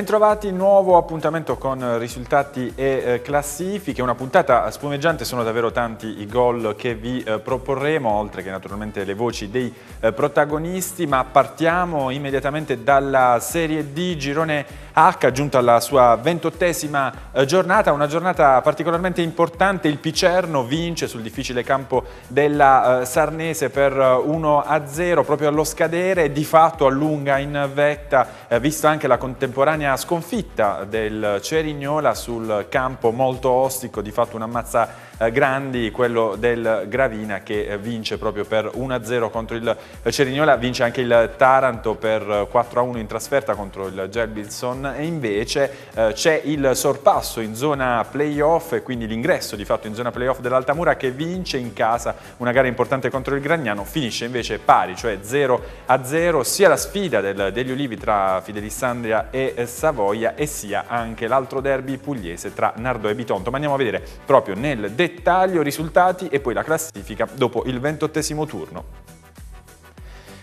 Bentrovati, nuovo appuntamento con risultati e eh, classifiche, una puntata spumeggiante, sono davvero tanti i gol che vi eh, proporremo, oltre che naturalmente le voci dei eh, protagonisti, ma partiamo immediatamente dalla Serie D Girone H, giunta alla sua ventottesima giornata, una giornata particolarmente importante, il Picerno vince sul difficile campo della Sarnese per 1-0 proprio allo scadere, di fatto allunga in vetta, visto anche la contemporanea una sconfitta del Cerignola sul campo molto ostico, di fatto una mazza eh, grandi, quello del Gravina che eh, vince proprio per 1-0 contro il Cerignola, vince anche il Taranto per 4-1 eh, in trasferta contro il Gerbilson e invece c'è il sorpasso in zona playoff e quindi l'ingresso di fatto in zona playoff dell'Altamura che vince in casa una gara importante contro il Gragnano, finisce invece pari, cioè 0-0, sia la sfida del, degli Ulivi tra Fidelissandria e Savoia e sia anche l'altro derby pugliese tra Nardo e Bitonto, ma andiamo a vedere proprio nel dettaglio dettaglio risultati e poi la classifica dopo il ventottesimo turno.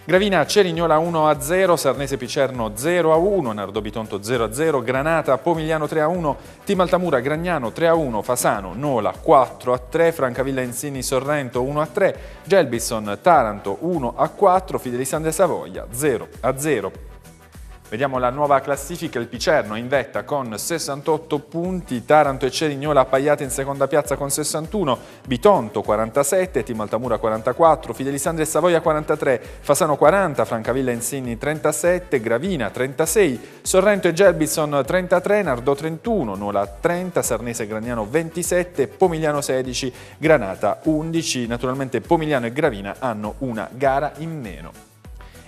Gravina Cerignola 1-0, Sarnese Picerno 0-1, Nardo Bitonto 0-0, Granata Pomigliano 3-1, Tim Altamura Gragnano 3-1, Fasano Nola 4-3, Francavilla Insini Sorrento 1-3, Gelbison Taranto 1-4, Fidelisande Savoia 0-0. Vediamo la nuova classifica, il Picerno in vetta con 68 punti, Taranto e Cerignola appaiate in seconda piazza con 61, Bitonto 47, Timaltamura 44, Fidelisandre e Savoia 43, Fasano 40, Francavilla e Insigni 37, Gravina 36, Sorrento e Gerbison 33, Nardò 31, Nola 30, Sarnese e Gragnano 27, Pomigliano 16, Granata 11. Naturalmente Pomigliano e Gravina hanno una gara in meno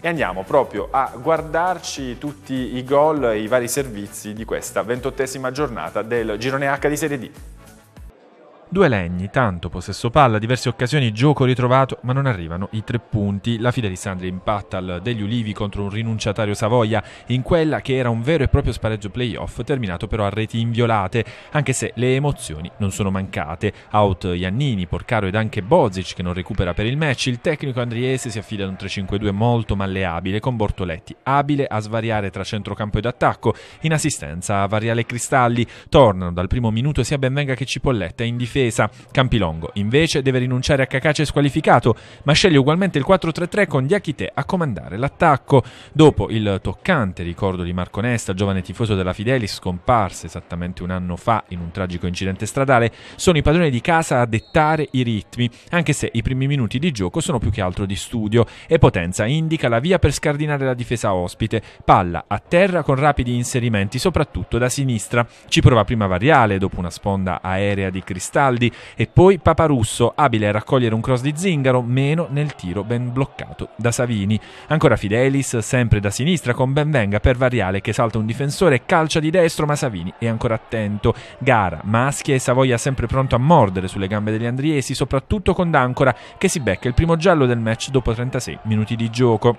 e andiamo proprio a guardarci tutti i gol e i vari servizi di questa ventottesima giornata del girone H di Serie D. Due legni, tanto possesso palla, diverse occasioni, gioco ritrovato, ma non arrivano i tre punti. La fila di Sandri impatta al degli Ulivi contro un rinunciatario Savoia in quella che era un vero e proprio spareggio playoff, terminato però a reti inviolate, anche se le emozioni non sono mancate. Out Iannini, Porcaro ed anche Bozic che non recupera per il match, il tecnico andriese si affida ad un 3-5-2 molto malleabile con Bortoletti, abile a svariare tra centrocampo ed attacco, in assistenza a Variale Cristalli. Tornano dal primo minuto sia Benvenga che Cipolletta in difesa difesa. Campilongo invece deve rinunciare a Cacace squalificato, ma sceglie ugualmente il 4-3-3 con Diachite a comandare l'attacco. Dopo il toccante ricordo di Marco Nesta, giovane tifoso della Fidelis, scomparso esattamente un anno fa in un tragico incidente stradale, sono i padroni di casa a dettare i ritmi, anche se i primi minuti di gioco sono più che altro di studio e Potenza indica la via per scardinare la difesa ospite, palla a terra con rapidi inserimenti soprattutto da sinistra. Ci prova prima Variale dopo una sponda aerea di cristallo Rinaldi e poi Papa Russo, abile a raccogliere un cross di Zingaro, meno nel tiro ben bloccato da Savini. Ancora Fidelis, sempre da sinistra con Benvenga per Variale che salta un difensore e calcia di destro, ma Savini è ancora attento. Gara, Maschi e Savoia sempre pronto a mordere sulle gambe degli andriesi, soprattutto con D'Ancora che si becca il primo giallo del match dopo 36 minuti di gioco.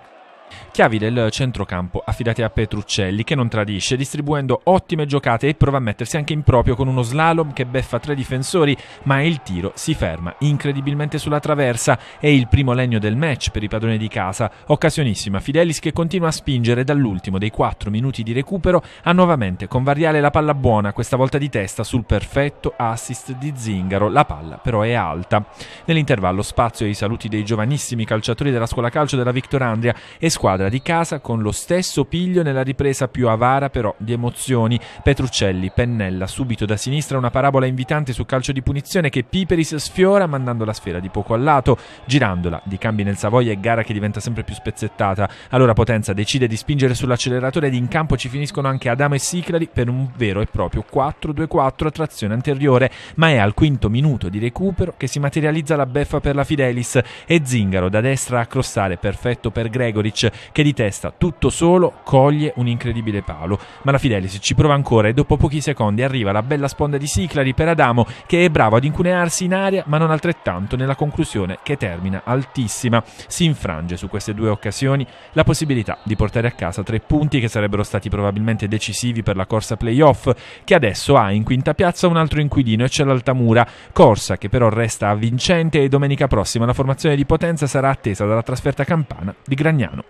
Chiavi del centrocampo affidate a Petruccelli che non tradisce distribuendo ottime giocate e prova a mettersi anche in proprio con uno slalom che beffa tre difensori ma il tiro si ferma incredibilmente sulla traversa è il primo legno del match per i padroni di casa. Occasionissima Fidelis che continua a spingere dall'ultimo dei quattro minuti di recupero a nuovamente con Variale la palla buona, questa volta di testa sul perfetto assist di Zingaro. La palla però è alta. Nell'intervallo spazio ai saluti dei giovanissimi calciatori della scuola calcio della Victor Andria e squadra squadra di casa con lo stesso piglio nella ripresa più avara però di emozioni. Petruccelli, pennella, subito da sinistra una parabola invitante su calcio di punizione che Piperis sfiora mandando la sfera di poco al lato, girandola, di cambi nel Savoia e gara che diventa sempre più spezzettata. Allora Potenza decide di spingere sull'acceleratore ed in campo ci finiscono anche Adamo e Siclari per un vero e proprio 4-2-4 a trazione anteriore, ma è al quinto minuto di recupero che si materializza la beffa per la Fidelis e Zingaro da destra a crossare perfetto per Gregoric che di testa, tutto solo, coglie un incredibile palo. Ma la Fidelis ci prova ancora e dopo pochi secondi arriva la bella sponda di Siclari per Adamo, che è bravo ad incunearsi in aria, ma non altrettanto nella conclusione che termina altissima. Si infrange su queste due occasioni la possibilità di portare a casa tre punti che sarebbero stati probabilmente decisivi per la corsa playoff, che adesso ha in quinta piazza un altro inquilino e c'è l'Altamura, corsa che però resta vincente e domenica prossima la formazione di Potenza sarà attesa dalla trasferta campana di Gragnano.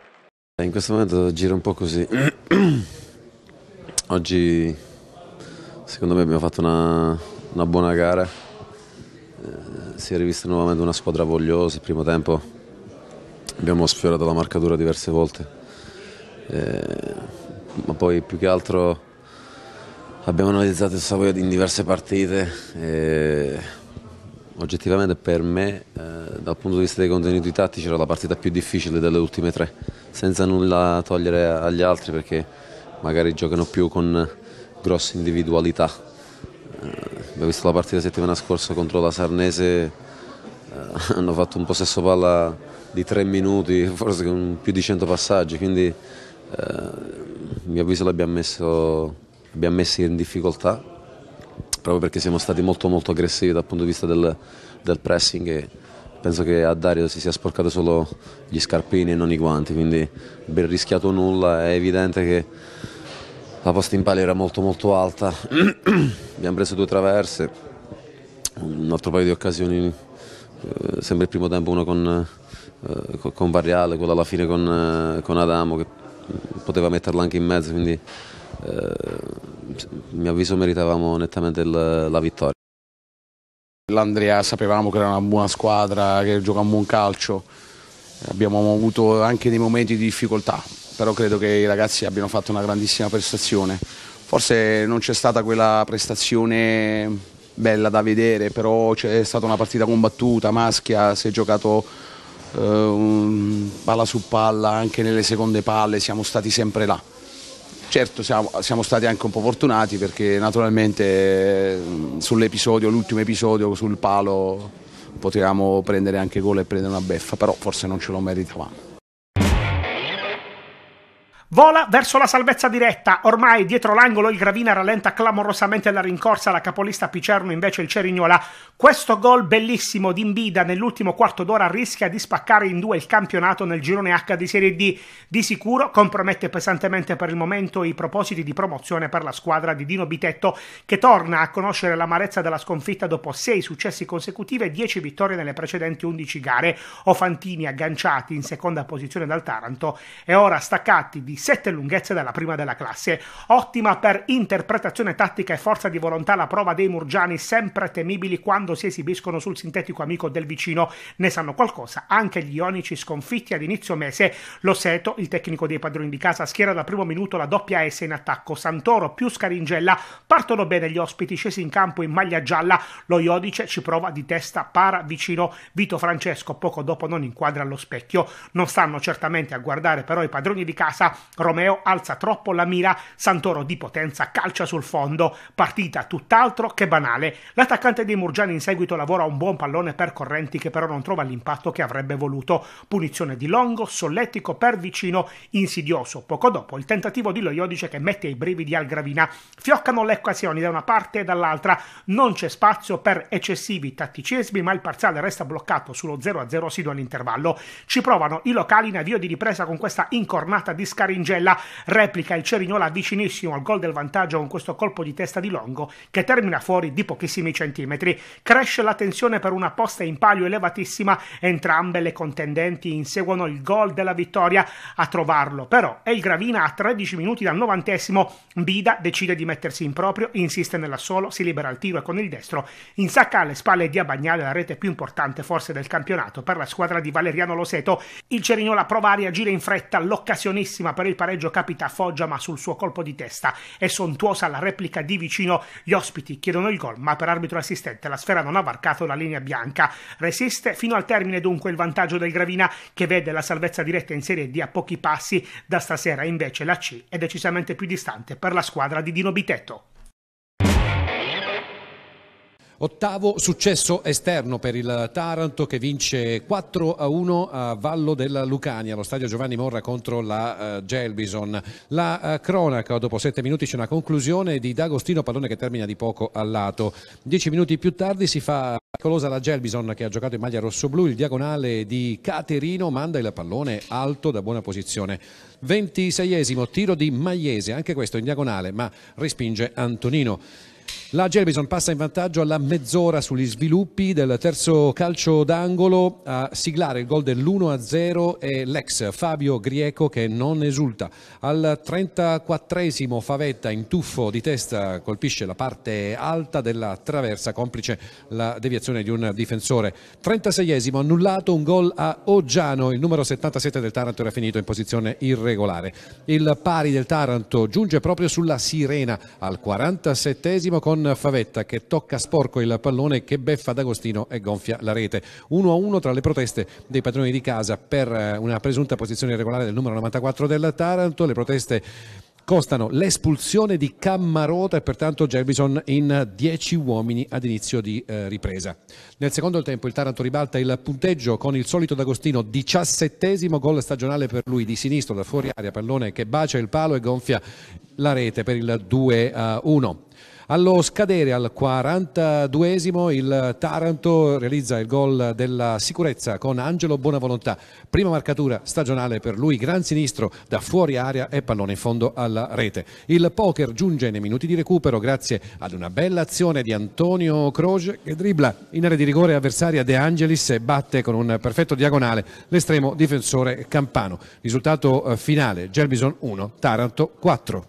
Eh, in questo momento gira un po' così. Oggi secondo me abbiamo fatto una, una buona gara. Eh, si è rivista nuovamente una squadra vogliosa il primo tempo. Abbiamo sfiorato la marcatura diverse volte. Eh, ma poi più che altro abbiamo analizzato il Savoia in diverse partite. Eh, oggettivamente per me, eh, dal punto di vista dei contenuti tattici, era la partita più difficile delle ultime tre, senza nulla togliere agli altri perché magari giocano più con grosse individualità. Eh, abbiamo visto la partita settimana scorsa contro la Sarnese, eh, hanno fatto un possesso palla di tre minuti, forse con più di 100 passaggi, quindi a eh, mio avviso l'abbiamo messo, messo in difficoltà proprio perché siamo stati molto molto aggressivi dal punto di vista del, del pressing e penso che a Dario si sia sporcato solo gli scarpini e non i guanti, quindi ben rischiato nulla, è evidente che la posta in palio era molto molto alta, abbiamo preso due traverse, un altro paio di occasioni, eh, sempre il primo tempo uno con, eh, con Variale, quello alla fine con, eh, con Adamo che poteva metterla anche in mezzo, quindi eh, mio avviso meritavamo nettamente il, la vittoria. L'Andrea sapevamo che era una buona squadra, che gioca un buon calcio, abbiamo avuto anche dei momenti di difficoltà, però credo che i ragazzi abbiano fatto una grandissima prestazione. Forse non c'è stata quella prestazione bella da vedere, però c'è stata una partita combattuta, maschia, si è giocato eh, palla su palla, anche nelle seconde palle, siamo stati sempre là. Certo siamo, siamo, stati anche un po' fortunati perché naturalmente eh, sull'episodio, l'ultimo episodio sul palo potevamo prendere anche gol e prendere una beffa, però forse non ce lo meritavamo. Vola verso la salvezza diretta. Ormai dietro l'angolo il Gravina rallenta clamorosamente la rincorsa, la capolista Picerno invece il Cerignola. Questo gol bellissimo di Mbida nell'ultimo quarto d'ora rischia di spaccare in due il campionato nel girone H di Serie D. Di sicuro compromette pesantemente per il momento i propositi di promozione per la squadra di Dino Bitetto, che torna a conoscere l'amarezza della sconfitta dopo sei successi consecutivi e dieci vittorie nelle precedenti undici gare. Ofantini agganciati in seconda posizione dal Taranto e ora staccati di sette lunghezze dalla prima della classe. Ottima per interpretazione tattica e forza di volontà la prova dei Murgiani, sempre temibili quando si esibiscono sul sintetico amico del vicino. Ne sanno qualcosa anche gli ionici sconfitti ad inizio mese. Loseto, il tecnico dei padroni di casa, schiera dal primo minuto la doppia S in attacco. Santoro più Scaringella partono bene gli ospiti scesi in campo in maglia gialla. Lo Iodice ci prova di testa, para vicino. Vito Francesco poco dopo non inquadra allo specchio. Non stanno certamente a guardare però i padroni di casa Romeo alza troppo la mira, Santoro di potenza calcia sul fondo, partita tutt'altro che banale. L'attaccante dei Murgiani in seguito lavora un buon pallone per Correnti che però non trova l'impatto che avrebbe voluto. Punizione di Longo, solletico per vicino, insidioso. Poco dopo il tentativo di Loiodice che mette i brividi al gravina. Fioccano le occasioni da una parte e dall'altra. Non c'è spazio per eccessivi tatticismi, ma il parziale resta bloccato sullo 0-0 sino all'intervallo. Ci provano i locali in avvio di ripresa con questa incornata di Scarini Peringella replica il Cerignola vicinissimo al gol del vantaggio con questo colpo di testa di Longo che termina fuori di pochissimi centimetri. Cresce la tensione per una posta in palio elevatissima, entrambe le contendenti inseguono il gol della vittoria a trovarlo, però è il Gravina a 13 minuti dal novantesimo, Bida decide di mettersi in proprio, insiste nell'assolo, si libera al tiro e con il destro insacca alle spalle di Abagnale la rete più importante forse del campionato per la squadra di Valeriano Loseto. Il Cerignola prova a reagire in fretta, l'occasionissima per il il pareggio capita a Foggia ma sul suo colpo di testa è sontuosa la replica di vicino. Gli ospiti chiedono il gol ma per arbitro assistente la sfera non ha varcato la linea bianca. Resiste fino al termine dunque il vantaggio del Gravina che vede la salvezza diretta in Serie D a pochi passi. Da stasera invece la C è decisamente più distante per la squadra di Dino Bitetto. Ottavo successo esterno per il Taranto che vince 4 a 1 a Vallo della Lucania, lo stadio Giovanni Morra contro la uh, Gelbison. La uh, cronaca, dopo 7 minuti c'è una conclusione di D'Agostino Pallone che termina di poco a lato. 10 minuti più tardi si fa colosa la Gelbison che ha giocato in maglia rossoblu, il diagonale di Caterino manda il pallone alto da buona posizione. 26esimo tiro di Magliese, anche questo in diagonale ma respinge Antonino. La Gelbison passa in vantaggio alla mezz'ora sugli sviluppi del terzo calcio d'angolo a siglare il gol dell'1-0 e l'ex Fabio Grieco che non esulta. Al 34esimo Favetta in tuffo di testa colpisce la parte alta della traversa complice la deviazione di un difensore. 36esimo annullato un gol a Oggiano, il numero 77 del Taranto era finito in posizione irregolare. Il pari del Taranto giunge proprio sulla sirena al 47esimo con con Favetta che tocca sporco il pallone che beffa D'Agostino e gonfia la rete. 1 a 1 tra le proteste dei padroni di casa per eh, una presunta posizione irregolare del numero 94 del Taranto, le proteste costano l'espulsione di Cammarota e pertanto Gerbison in 10 uomini ad inizio di eh, ripresa. Nel secondo tempo il Taranto ribalta il punteggio con il solito D'Agostino, 17 gol stagionale per lui di sinistro da fuori aria, pallone che bacia il palo e gonfia la rete per il 2-1. Allo scadere al 42esimo il Taranto realizza il gol della sicurezza con Angelo Buonavolontà. Prima marcatura stagionale per lui, gran sinistro da fuori aria e pallone in fondo alla rete. Il poker giunge nei minuti di recupero grazie ad una bella azione di Antonio Croce che dribbla in area di rigore avversaria De Angelis e batte con un perfetto diagonale l'estremo difensore Campano. Risultato eh, finale, Gerbison 1, Taranto 4.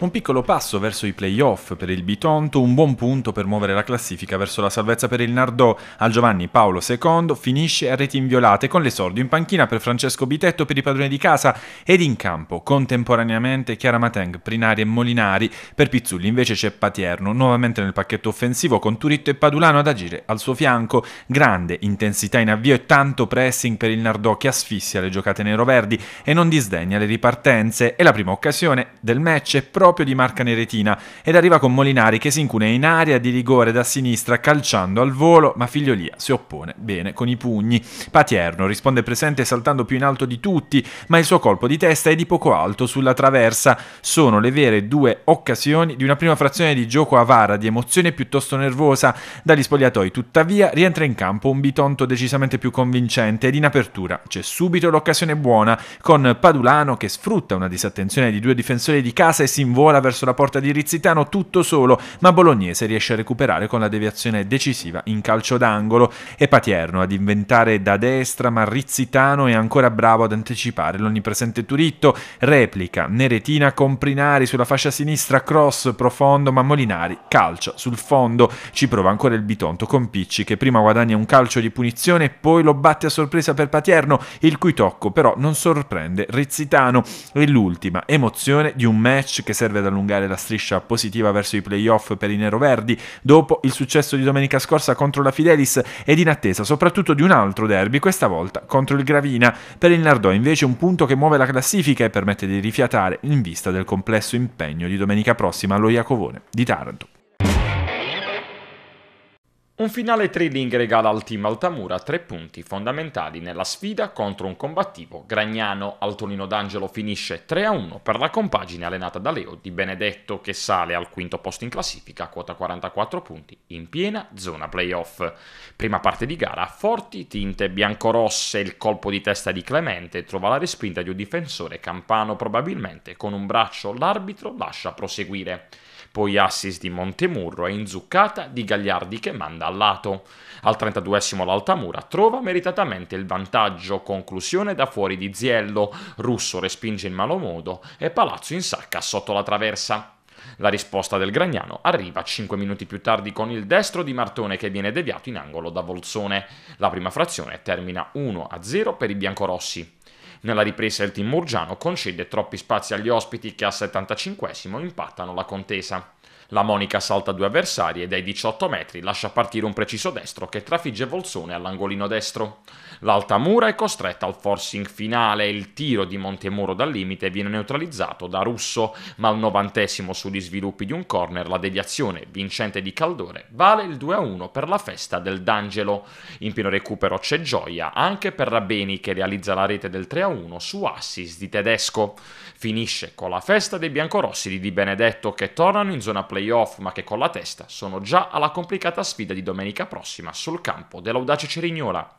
Un piccolo passo verso i playoff per il Bitonto, un buon punto per muovere la classifica verso la salvezza per il Nardò. Al Giovanni Paolo II finisce a reti inviolate con l'esordio in panchina per Francesco Bitetto per i padroni di casa ed in campo contemporaneamente Chiara Mateng, Prinari e Molinari. Per Pizzulli invece c'è Patierno, nuovamente nel pacchetto offensivo con Turitto e Padulano ad agire al suo fianco. Grande intensità in avvio e tanto pressing per il Nardò che asfissia le giocate neroverdi e non disdegna le ripartenze. È la prima occasione del match è proprio proprio di Marca Neretina ed arriva con Molinari che si incune in area di rigore da sinistra calciando al volo, ma Figliolia si oppone bene con i pugni. Patierno risponde presente saltando più in alto di tutti, ma il suo colpo di testa è di poco alto sulla traversa. Sono le vere due occasioni di una prima frazione di gioco avara di emozione piuttosto nervosa. Dagli spogliatoi, tuttavia, rientra in campo un bitonto decisamente più convincente ed in apertura c'è subito l'occasione buona con Padulano che sfrutta una disattenzione di due difensori di casa e si invoca vola verso la porta di Rizzitano tutto solo, ma Bolognese riesce a recuperare con la deviazione decisiva in calcio d'angolo e Patierno ad inventare da destra, ma Rizzitano è ancora bravo ad anticipare l'onnipresente Turitto, replica, Neretina con Prinari sulla fascia sinistra, cross profondo, ma Molinari calcia sul fondo, ci prova ancora il Bitonto con Picci che prima guadagna un calcio di punizione e poi lo batte a sorpresa per Patierno, il cui tocco però non sorprende Rizzitano, e l'ultima emozione di un match che serve serve ad allungare la striscia positiva verso i playoff per i neroverdi dopo il successo di domenica scorsa contro la Fidelis ed in attesa soprattutto di un altro derby, questa volta contro il Gravina. Per il Nardò invece un punto che muove la classifica e permette di rifiatare in vista del complesso impegno di domenica prossima allo Iacovone di Taranto. Un finale thrilling regala al team Altamura tre punti fondamentali nella sfida contro un combattivo Gragnano. Altolino D'Angelo finisce 3-1 per la compagine allenata da Leo Di Benedetto che sale al quinto posto in classifica a quota 44 punti in piena zona playoff. Prima parte di gara, forti tinte biancorosse, il colpo di testa di Clemente trova la respinta di un difensore campano probabilmente con un braccio l'arbitro lascia proseguire poi assist di Montemurro e inzuccata di Gagliardi che manda al lato. Al 32esimo l'Altamura trova meritatamente il vantaggio, conclusione da fuori di Ziello, Russo respinge in malo modo e Palazzo insacca sotto la traversa. La risposta del Gragnano arriva 5 minuti più tardi con il destro di Martone che viene deviato in angolo da Volzone. La prima frazione termina 1-0 per i biancorossi. Nella ripresa il team murgiano concede troppi spazi agli ospiti che al 75 impattano la contesa. La Monica salta due avversari e dai 18 metri lascia partire un preciso destro che trafigge Volsone all'angolino destro. L'Altamura è costretta al forcing finale e il tiro di Montemuro dal limite viene neutralizzato da Russo, ma al novantesimo sugli sviluppi di un corner la deviazione vincente di Caldore vale il 2-1 per la festa del D'Angelo. In pieno recupero c'è gioia anche per Rabbeni che realizza la rete del 3-1 su assist di Tedesco. Finisce con la festa dei biancorossi di Di Benedetto che tornano in zona playoff ma che con la testa sono già alla complicata sfida di domenica prossima sul campo dell'audace Cerignola.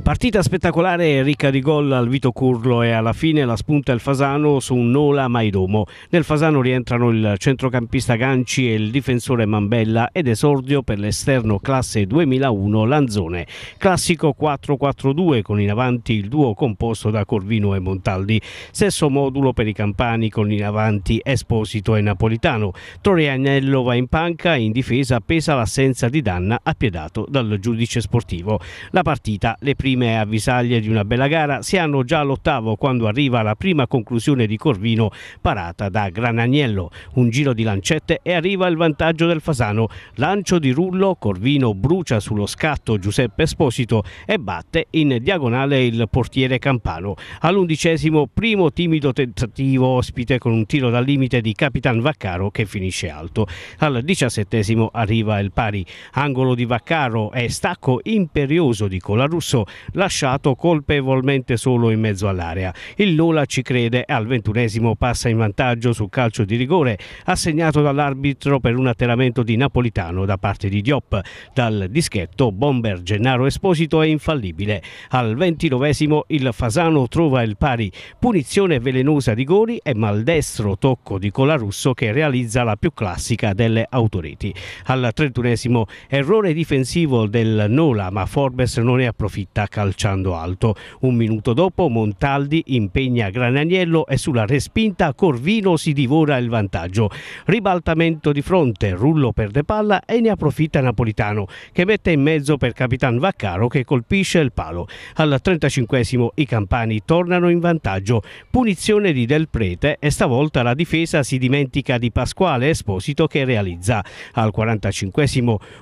Partita spettacolare ricca di gol al Vito Curlo e alla fine la spunta il Fasano su un Nola Maidomo. Nel Fasano rientrano il centrocampista Ganci e il difensore Mambella ed esordio per l'esterno classe 2001 Lanzone. Classico 4-4-2 con in avanti il duo composto da Corvino e Montaldi. Stesso modulo per i campani con in avanti Esposito e Napolitano. Torianello va in panca e in difesa pesa l'assenza di Danna appiedato dal giudice sportivo. La partita le prime prime avvisaglie di una bella gara si hanno già all'ottavo quando arriva la prima conclusione di Corvino parata da Granagnello. Un giro di lancette e arriva il vantaggio del Fasano. Lancio di rullo, Corvino brucia sullo scatto Giuseppe Esposito e batte in diagonale il portiere Campano. All'undicesimo primo timido tentativo ospite con un tiro dal limite di Capitan Vaccaro che finisce alto. Al diciassettesimo arriva il pari. Angolo di Vaccaro e stacco imperioso di Colarusso lasciato colpevolmente solo in mezzo all'area. Il Nola ci crede e al ventunesimo passa in vantaggio sul calcio di rigore assegnato dall'arbitro per un atterramento di Napolitano da parte di Diop. Dal dischetto bomber Gennaro Esposito è infallibile. Al ventinovesimo il Fasano trova il pari, punizione velenosa di Gori e maldestro tocco di Colarusso che realizza la più classica delle autoreti. Al trentunesimo errore difensivo del Nola ma Forbes non ne approfitta calciando alto. Un minuto dopo Montaldi impegna Granagnello e sulla respinta Corvino si divora il vantaggio. Ribaltamento di fronte, Rullo perde palla e ne approfitta Napolitano che mette in mezzo per Capitan Vaccaro che colpisce il palo. Al 35 i campani tornano in vantaggio. Punizione di Del Prete e stavolta la difesa si dimentica di Pasquale Esposito che realizza. Al 45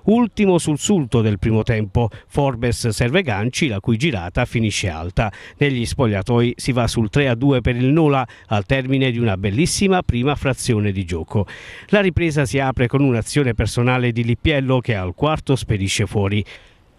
ultimo sul sulto del primo tempo, Forbes serve ganci, la la cui girata finisce alta. Negli spogliatoi si va sul 3-2 per il Nola al termine di una bellissima prima frazione di gioco. La ripresa si apre con un'azione personale di Lippiello che al quarto spedisce fuori.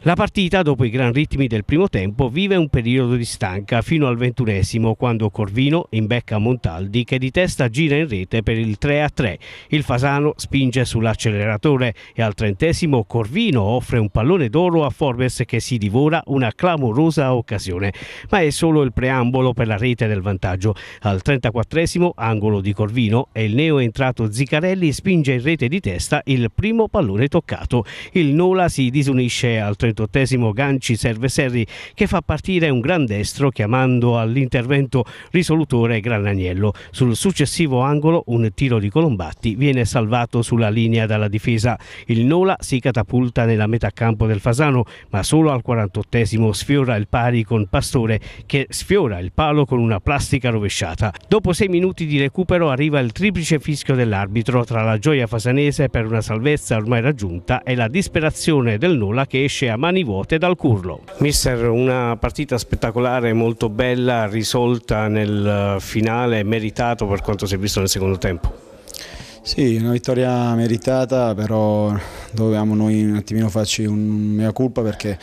La partita, dopo i gran ritmi del primo tempo, vive un periodo di stanca fino al ventunesimo, quando Corvino imbecca Montaldi che di testa gira in rete per il 3-3. Il Fasano spinge sull'acceleratore e al trentesimo Corvino offre un pallone d'oro a Forbes che si divora una clamorosa occasione. Ma è solo il preambolo per la rete del vantaggio. Al 34 angolo di Corvino, e il neo entrato Zicarelli spinge in rete di testa il primo pallone toccato. Il Nola si disunisce al 33 38esimo Ganci Serri che fa partire un gran destro chiamando all'intervento risolutore Granagnello. Sul successivo angolo un tiro di Colombatti viene salvato sulla linea dalla difesa. Il Nola si catapulta nella metà campo del Fasano ma solo al 48esimo sfiora il pari con Pastore che sfiora il palo con una plastica rovesciata. Dopo sei minuti di recupero arriva il triplice fischio dell'arbitro tra la gioia fasanese per una salvezza ormai raggiunta e la disperazione del Nola che esce a mani vuote dal Curlo. Mister, una partita spettacolare, molto bella, risolta nel eh, finale, meritato per quanto si è visto nel secondo tempo. Sì, una vittoria meritata, però dovevamo noi un attimino farci un mea culpa perché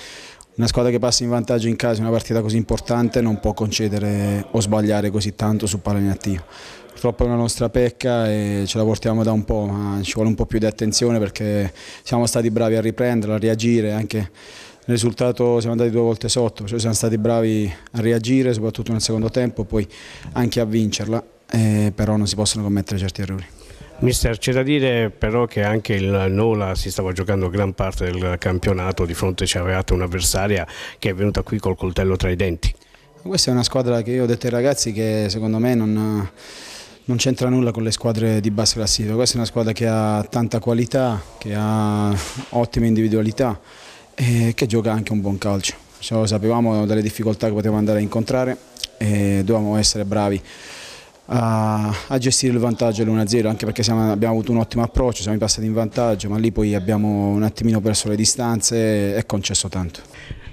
una squadra che passa in vantaggio in casa in una partita così importante non può concedere o sbagliare così tanto su palla inattiva. Purtroppo è una nostra pecca e ce la portiamo da un po', ma ci vuole un po' più di attenzione perché siamo stati bravi a riprenderla, a reagire, anche nel risultato siamo andati due volte sotto, cioè siamo stati bravi a reagire soprattutto nel secondo tempo poi anche a vincerla, eh, però non si possono commettere certi errori. Mister, c'è da dire però che anche il Nola si stava giocando gran parte del campionato, di fronte ci avevate un'avversaria che è venuta qui col coltello tra i denti. Questa è una squadra che io ho detto ai ragazzi che secondo me non non c'entra nulla con le squadre di bassa classifica. Questa è una squadra che ha tanta qualità, che ha ottime individualità e che gioca anche un buon calcio. Cioè, sapevamo dalle difficoltà che potevamo andare a incontrare e dovevamo essere bravi a, a gestire il vantaggio all'1-0 anche perché siamo, abbiamo avuto un ottimo approccio, siamo passati in vantaggio ma lì poi abbiamo un attimino perso le distanze e concesso tanto.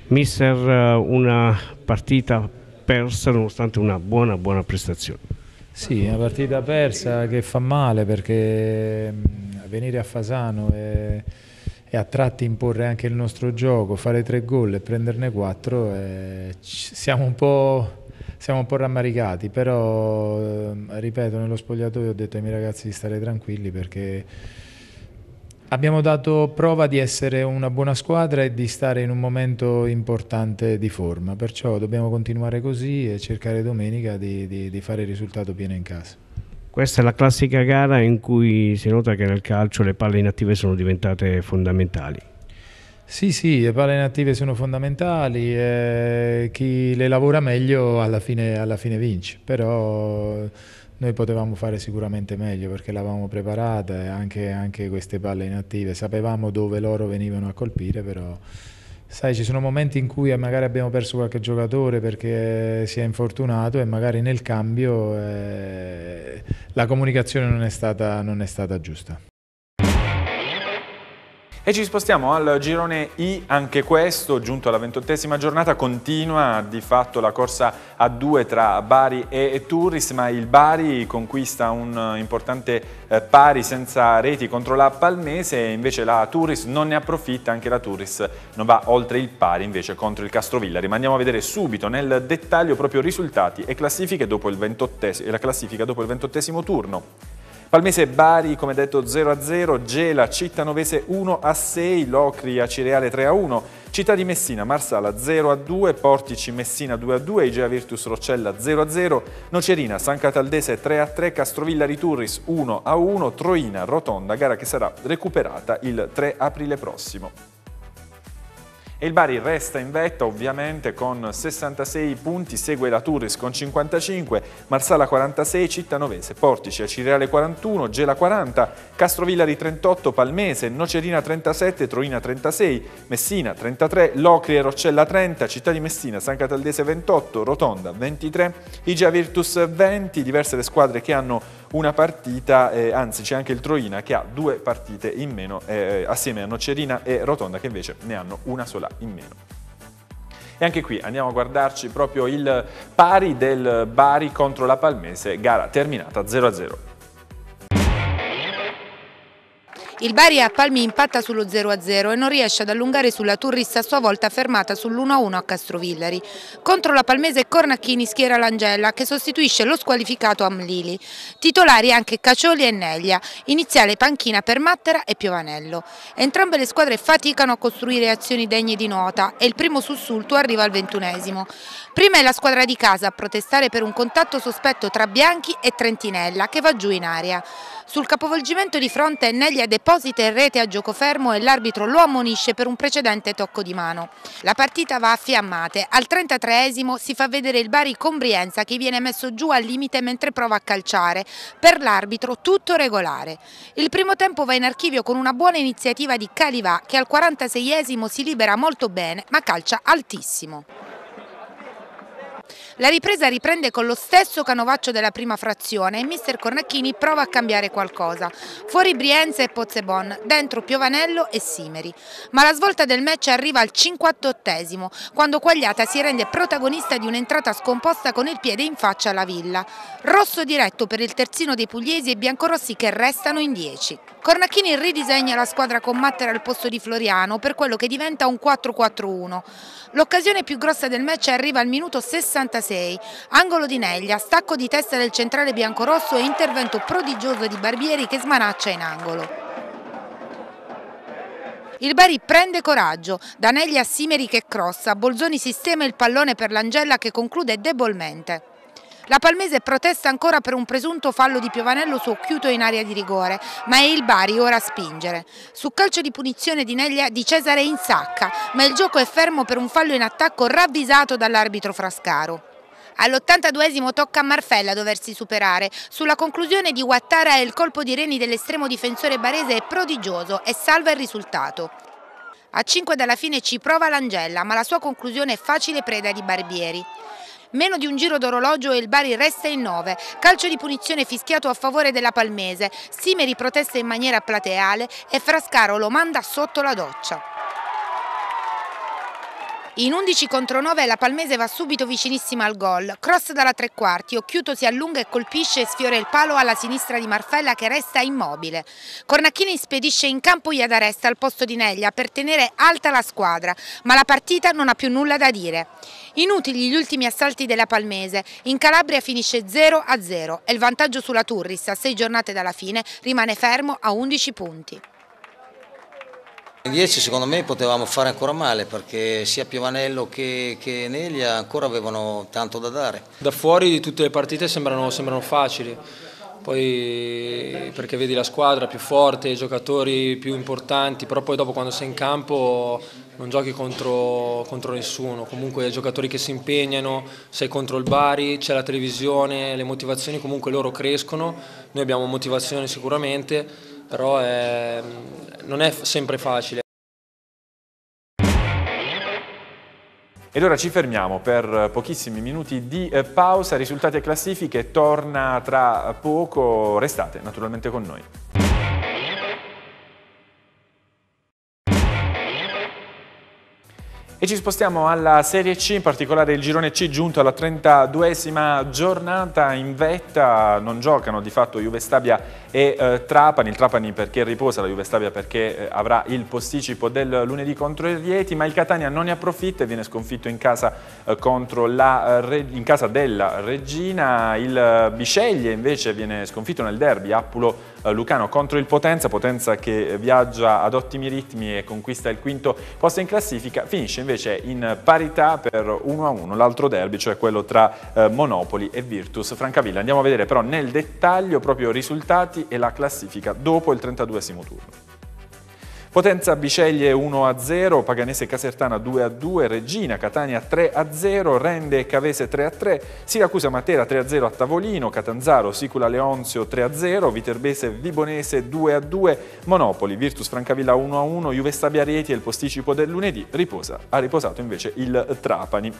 Mister, eh, una partita persa nonostante una buona, buona prestazione. Sì, una partita persa che fa male perché venire a Fasano e, e, a tratti imporre anche il nostro gioco, fare tre gol e prenderne quattro, e eh, siamo un po' siamo un po' rammaricati, però ehm, ripeto, nello spogliatoio ho detto ai miei ragazzi di stare tranquilli perché abbiamo dato prova di essere una buona squadra e di stare in un momento importante di forma, perciò dobbiamo continuare così e cercare domenica di, di, di fare il risultato pieno in casa. Questa è la classica gara in cui si nota che nel calcio le palle inattive sono diventate fondamentali. Sì, sì, le palle inattive sono fondamentali, eh, chi le lavora meglio alla fine, alla fine, vince, però noi potevamo fare sicuramente meglio perché l'avevamo preparata e anche, anche, queste palle inattive, sapevamo dove loro venivano a colpire, però sai ci sono momenti in cui magari abbiamo perso qualche giocatore perché si è infortunato e magari nel cambio eh, la comunicazione non è stata, non è stata giusta. E ci spostiamo al girone I, anche questo, giunto alla ventottesima giornata, continua di fatto la corsa a due tra Bari e Turris, ma il Bari conquista un eh, importante eh, pari senza reti contro la Palmese e invece la Turris non ne approfitta, anche la Turris non va oltre il pari invece contro il Castrovilla. Rimandiamo a vedere subito nel dettaglio proprio risultati e classifiche dopo il ventottesimo turno. Palmese Bari, come detto, 0-0, a Gela Cittanovese 1-6, a Locri, Acireale 3-1, a Città di Messina Marsala 0-2, a Portici Messina 2-2, a Igea Virtus Roccella 0-0, a Nocerina San Cataldese 3-3, a Castrovilla Riturris 1-1, a Troina Rotonda, gara che sarà recuperata il 3 aprile prossimo. E il Bari resta in vetta ovviamente con 66 punti, segue la Turris con 55, Marsala 46, Cittanovese, Portici, Acireale 41, Gela 40, Castrovillari 38, Palmese, Nocerina 37, Troina 36, Messina 33, Locri e Roccella 30, Città di Messina, San Cataldese 28, Rotonda 23, Igia Virtus 20, diverse le squadre che hanno una partita, eh, anzi c'è anche il Troina che ha due partite in meno eh, eh, assieme a Nocerina e Rotonda che invece ne hanno una sola in meno. E anche qui andiamo a guardarci proprio il pari del Bari contro la Palmese, gara terminata 0-0. Il Bari a Palmi impatta sullo 0-0 e non riesce ad allungare sulla Turris a sua volta fermata sull'1-1 a Castrovillari. Contro la palmese Cornacchini schiera l'Angella che sostituisce lo squalificato Amlili. Titolari anche Cacioli e Neglia, iniziale panchina per Mattera e Piovanello. Entrambe le squadre faticano a costruire azioni degne di nota e il primo sussulto arriva al ventunesimo. Prima è la squadra di casa a protestare per un contatto sospetto tra Bianchi e Trentinella che va giù in aria. Sul capovolgimento di fronte Neglia deposita in rete a gioco fermo e l'arbitro lo ammonisce per un precedente tocco di mano. La partita va a fiammate. Al 33esimo si fa vedere il Bari con Brienza che viene messo giù al limite mentre prova a calciare. Per l'arbitro tutto regolare. Il primo tempo va in archivio con una buona iniziativa di Calivà che al 46esimo si libera molto bene ma calcia altissimo. La ripresa riprende con lo stesso canovaccio della prima frazione e mister Cornacchini prova a cambiare qualcosa. Fuori Brienza e Pozzebon, dentro Piovanello e Simeri. Ma la svolta del match arriva al 58esimo, quando Quagliata si rende protagonista di un'entrata scomposta con il piede in faccia alla Villa. Rosso diretto per il terzino dei pugliesi e biancorossi che restano in 10. Cornacchini ridisegna la squadra con Mattera al posto di Floriano per quello che diventa un 4-4-1. L'occasione più grossa del match arriva al minuto 66 26. Angolo di Neglia, stacco di testa del centrale biancorosso e intervento prodigioso di Barbieri che smanaccia in angolo. Il Bari prende coraggio, da Neglia a Simeri che crossa, Bolzoni sistema il pallone per l'Angella che conclude debolmente. La Palmese protesta ancora per un presunto fallo di Piovanello su Occhiuto in area di rigore, ma è il Bari ora a spingere. Su calcio di punizione di Neglia di Cesare in sacca, ma il gioco è fermo per un fallo in attacco ravvisato dall'arbitro Frascaro. All'82esimo tocca a Marfella doversi superare. Sulla conclusione di Guattara il colpo di reni dell'estremo difensore barese è prodigioso e salva il risultato. A 5 dalla fine ci prova l'Angella, ma la sua conclusione è facile preda di Barbieri. Meno di un giro d'orologio e il Bari resta in 9. Calcio di punizione fischiato a favore della Palmese. Simeri protesta in maniera plateale e Frascaro lo manda sotto la doccia. In 11 contro 9 la Palmese va subito vicinissima al gol. Cross dalla tre quarti, Occhiuto si allunga e colpisce e sfiora il palo alla sinistra di Marfella che resta immobile. Cornacchini spedisce in campo Iadaresta al posto di Neglia per tenere alta la squadra, ma la partita non ha più nulla da dire. Inutili gli ultimi assalti della Palmese. In Calabria finisce 0-0 e il vantaggio sulla Turris a sei giornate dalla fine rimane fermo a 11 punti. In 10 secondo me potevamo fare ancora male perché sia Piovanello che, che Nelia ancora avevano tanto da dare. Da fuori tutte le partite sembrano, sembrano facili, poi perché vedi la squadra più forte, i giocatori più importanti, però poi dopo quando sei in campo non giochi contro, contro nessuno, comunque i giocatori che si impegnano, sei contro il Bari, c'è la televisione, le motivazioni comunque loro crescono, noi abbiamo motivazione sicuramente però è, non è sempre facile. Ed ora ci fermiamo per pochissimi minuti di pausa, risultati e classifiche, torna tra poco, restate naturalmente con noi. E ci spostiamo alla Serie C, in particolare il girone C giunto alla 32esima giornata in vetta, non giocano di fatto Juve Stabia e eh, Trapani, il Trapani perché riposa, la Juve Stabia perché eh, avrà il posticipo del lunedì contro il Rieti, ma il Catania non ne approfitta e viene sconfitto in casa, eh, la, eh, in casa della Regina, il eh, Bisceglie invece viene sconfitto nel derby, Appulo eh, Lucano contro il Potenza, Potenza che viaggia ad ottimi ritmi e conquista il quinto posto in classifica, finisce invece in parità per 1-1 l'altro derby, cioè quello tra Monopoli e Virtus Francavilla. Andiamo a vedere però nel dettaglio proprio risultati risultati e la classifica dopo il 32 turno. Potenza Biceglie 1-0, Paganese Casertana 2-2, Regina Catania 3-0, Rende Cavese 3-3, Siracusa Matera 3-0 a Tavolino, Catanzaro Sicula Leonzio 3-0, Viterbese Vibonese 2-2, Monopoli Virtus Francavilla 1-1, Juve Stabia Rieti e il posticipo del lunedì riposa, ha riposato invece il Trapani.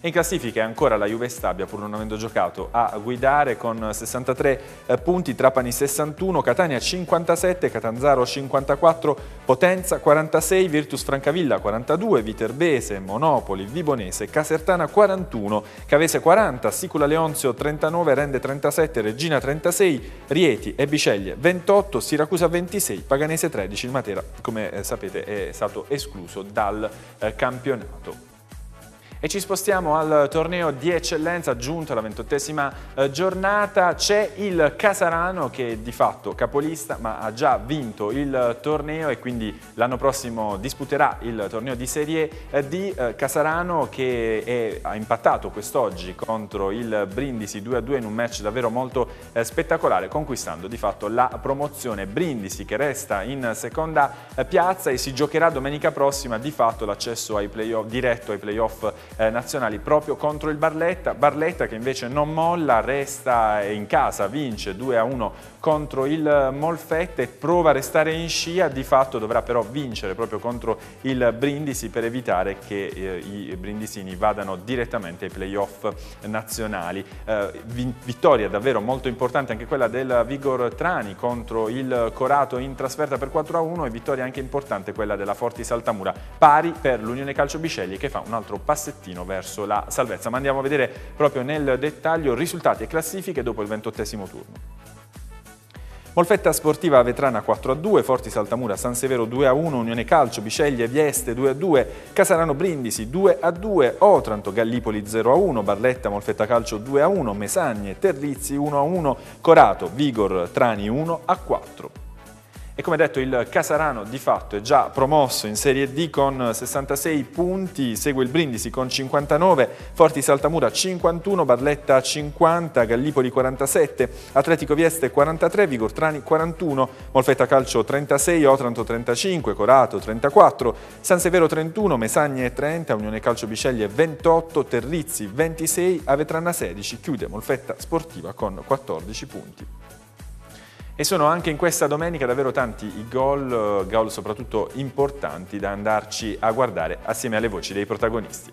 In classifica è ancora la Juve Stabia, pur non avendo giocato, a guidare con 63 eh, punti, Trapani 61, Catania 57, Catanzaro 54, Potenza 46, Virtus Francavilla 42, Viterbese, Monopoli, Vibonese, Casertana 41, Cavese 40, Sicula Leonzio 39, Rende 37, Regina 36, Rieti e Biceglie 28, Siracusa 26, Paganese 13, il Matera come eh, sapete è stato escluso dal eh, campionato. E ci spostiamo al torneo di eccellenza giunto alla ventottesima eh, giornata. C'è il Casarano che è di fatto capolista ma ha già vinto il torneo e quindi l'anno prossimo disputerà il torneo di Serie D. Eh, Casarano che ha impattato quest'oggi contro il Brindisi 2-2 in un match davvero molto eh, spettacolare conquistando di fatto la promozione Brindisi che resta in seconda piazza e si giocherà domenica prossima di fatto l'accesso ai playoff diretto ai playoff eh, nazionali proprio contro il Barletta, Barletta che invece non molla, resta in casa, vince 2 a 1 contro il eh, Molfette, prova a restare in scia, di fatto dovrà però vincere proprio contro il Brindisi per evitare che eh, i brindisini vadano direttamente ai playoff nazionali. Eh, vittoria davvero molto importante anche quella del Vigor Trani contro il Corato in trasferta per 4 a 1 e vittoria anche importante quella della Forti Saltamura pari per l'Unione Calcio Biscegli che fa un altro passettino passettino verso la salvezza. Ma andiamo a vedere proprio nel dettaglio risultati e classifiche dopo il ventottesimo turno. Molfetta Sportiva Vetrana 4-2, a Forti Saltamura San Severo 2-1, a Unione Calcio Biceglie Vieste 2-2, a Casarano Brindisi 2-2, a Otranto Gallipoli 0-1, a Barletta Molfetta Calcio 2-1, a Mesagne Terrizi 1-1, a Corato Vigor Trani 1-4. a e come detto il Casarano di fatto è già promosso in Serie D con 66 punti, segue il Brindisi con 59, Forti Saltamura 51, Barletta 50, Gallipoli 47, Atletico Vieste 43, Vigortrani 41, Molfetta Calcio 36, Otranto 35, Corato 34, San Severo 31, Mesagne 30, Unione Calcio Bisceglie 28, Terrizzi 26, Avetrana 16, chiude Molfetta Sportiva con 14 punti. E sono anche in questa domenica davvero tanti i gol, eh, gol soprattutto importanti da andarci a guardare assieme alle voci dei protagonisti.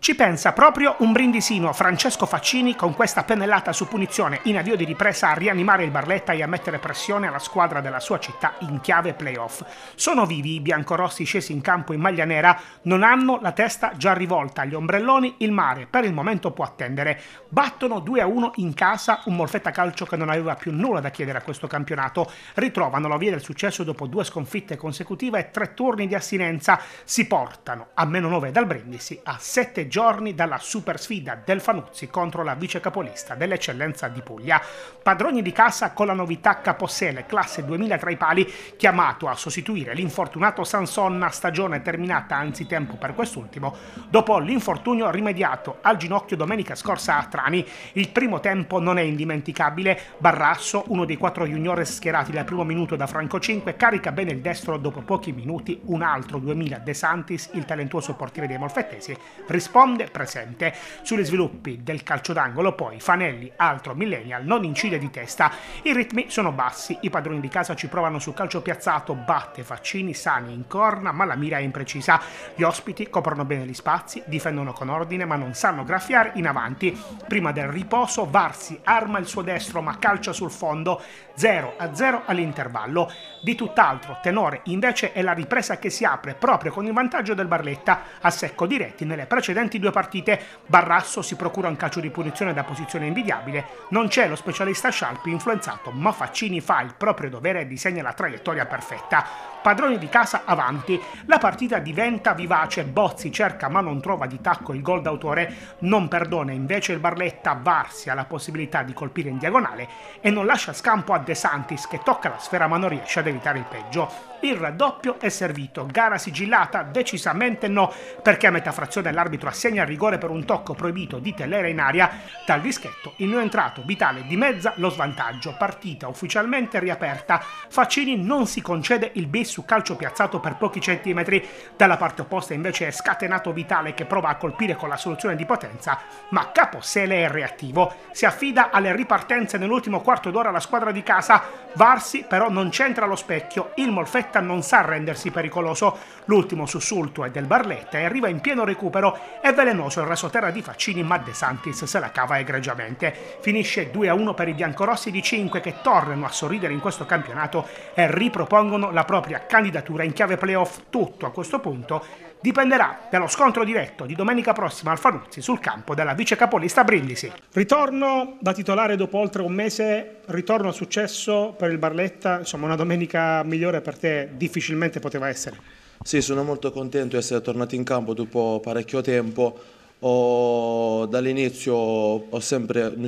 Ci pensa proprio un brindisino Francesco Faccini con questa pennellata su punizione in avvio di ripresa a rianimare il Barletta e a mettere pressione alla squadra della sua città in chiave playoff. Sono vivi i biancorossi scesi in campo in maglia nera, non hanno la testa già rivolta, agli ombrelloni il mare per il momento può attendere. Battono 2-1 in casa un Molfetta Calcio che non aveva più nulla da chiedere a questo campionato. Ritrovano la via del successo dopo due sconfitte consecutive e tre turni di assinenza. Si portano a meno 9 dal Brindisi a 7 giorni dalla super sfida del Fanuzzi contro la vice capolista dell'eccellenza di Puglia. Padroni di casa con la novità Capossele classe 2000 tra i pali, chiamato a sostituire l'infortunato Sansonna, stagione terminata anzitempo per quest'ultimo, dopo l'infortunio rimediato al ginocchio domenica scorsa a Trani. Il primo tempo non è indimenticabile, Barrasso, uno dei quattro juniores schierati dal primo minuto da Franco 5, carica bene il destro dopo pochi minuti, un altro 2000 De Santis, il talentuoso portiere dei Molfettesi, risponde risponde presente. Sugli sviluppi del calcio d'angolo poi Fanelli, altro millennial, non incide di testa, i ritmi sono bassi, i padroni di casa ci provano sul calcio piazzato, batte Faccini, Sani in corna, ma la mira è imprecisa. Gli ospiti coprono bene gli spazi, difendono con ordine, ma non sanno graffiare in avanti. Prima del riposo Varsi arma il suo destro, ma calcia sul fondo, 0 a 0 all'intervallo. Di tutt'altro tenore invece è la ripresa che si apre proprio con il vantaggio del Barletta, a secco diretti nelle precedenti due partite Barrasso si procura un calcio di punizione da posizione invidiabile, non c'è lo specialista Scialpi influenzato, ma Faccini fa il proprio dovere e disegna la traiettoria perfetta. Padroni di casa avanti, la partita diventa vivace, Bozzi cerca ma non trova di tacco il gol d'autore, non perdona invece il Barletta, Varsi ha la possibilità di colpire in diagonale e non lascia scampo a De Santis che tocca la sfera ma non riesce ad evitare il peggio il raddoppio è servito. Gara sigillata? Decisamente no, perché a metà frazione l'arbitro assegna il rigore per un tocco proibito di Tellera in aria. Dal dischetto il non entrato Vitale di mezza lo svantaggio. Partita ufficialmente riaperta. Faccini non si concede il bis su calcio piazzato per pochi centimetri. Dalla parte opposta invece è scatenato Vitale che prova a colpire con la soluzione di potenza, ma Caposele è reattivo. Si affida alle ripartenze nell'ultimo quarto d'ora la squadra di casa. Varsi però non c'entra lo specchio. Il Molfetto Barletta non sa rendersi pericoloso, l'ultimo sussulto è del Barletta e arriva in pieno recupero, è velenoso il rasoterra di Faccini ma De Santis se la cava egregiamente. Finisce 2-1 per i biancorossi di 5 che tornano a sorridere in questo campionato e ripropongono la propria candidatura in chiave playoff. Tutto a questo punto dipenderà dallo scontro diretto di domenica prossima al Fanuzzi sul campo della vice capolista Brindisi. Ritorno da titolare dopo oltre un mese, ritorno a successo per il Barletta, insomma una domenica migliore per te difficilmente poteva essere. Sì, sono molto contento di essere tornato in campo dopo parecchio tempo dall'inizio mi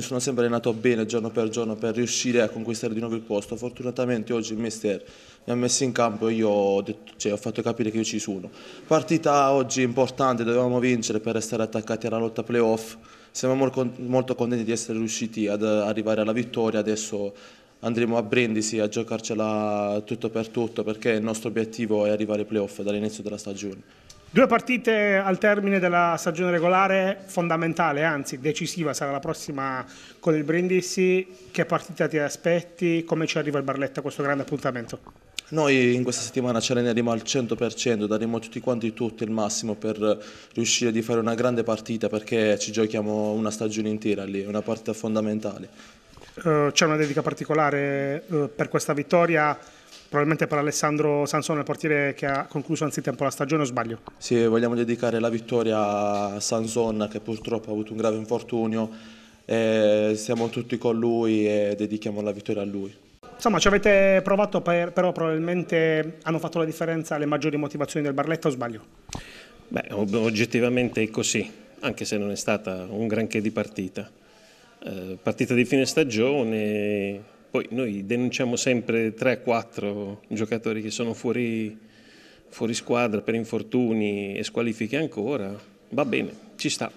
sono sempre allenato bene giorno per giorno per riuscire a conquistare di nuovo il posto. Fortunatamente oggi il mister mi ha messo in campo e io ho, detto, cioè, ho, fatto capire che io ci sono. Partita oggi importante, dovevamo vincere per restare attaccati alla lotta playoff. Siamo molto contenti di essere riusciti ad arrivare alla vittoria, adesso andremo a Brindisi a giocarcela tutto per tutto perché il nostro obiettivo è arrivare ai playoff dall'inizio della stagione. Due partite al termine della stagione regolare fondamentale, anzi decisiva sarà la prossima con il Brindisi. Che partita ti aspetti? Come ci arriva il Barletta a questo grande appuntamento? Noi in questa settimana ci alleneremo al 100%, daremo tutti quanti tutto il massimo per riuscire a fare una grande partita perché ci giochiamo una stagione intera lì, una partita fondamentale. Uh, c'è una dedica particolare uh, per questa vittoria? probabilmente per Alessandro Sansone, il portiere che ha concluso anzitempo la stagione, o sbaglio? Sì, vogliamo dedicare la vittoria a Sanson che purtroppo ha avuto un grave infortunio, e siamo tutti con lui e dedichiamo la vittoria a lui. Insomma, ci avete provato, per, però probabilmente hanno fatto la differenza le maggiori motivazioni del Barletta o sbaglio? Beh, oggettivamente è così, anche se non è stata un granché di partita. Eh, partita di fine stagione, poi noi denunciamo sempre 3-4 giocatori che sono fuori, fuori squadra per infortuni e squalifiche ancora, va bene, ci sta.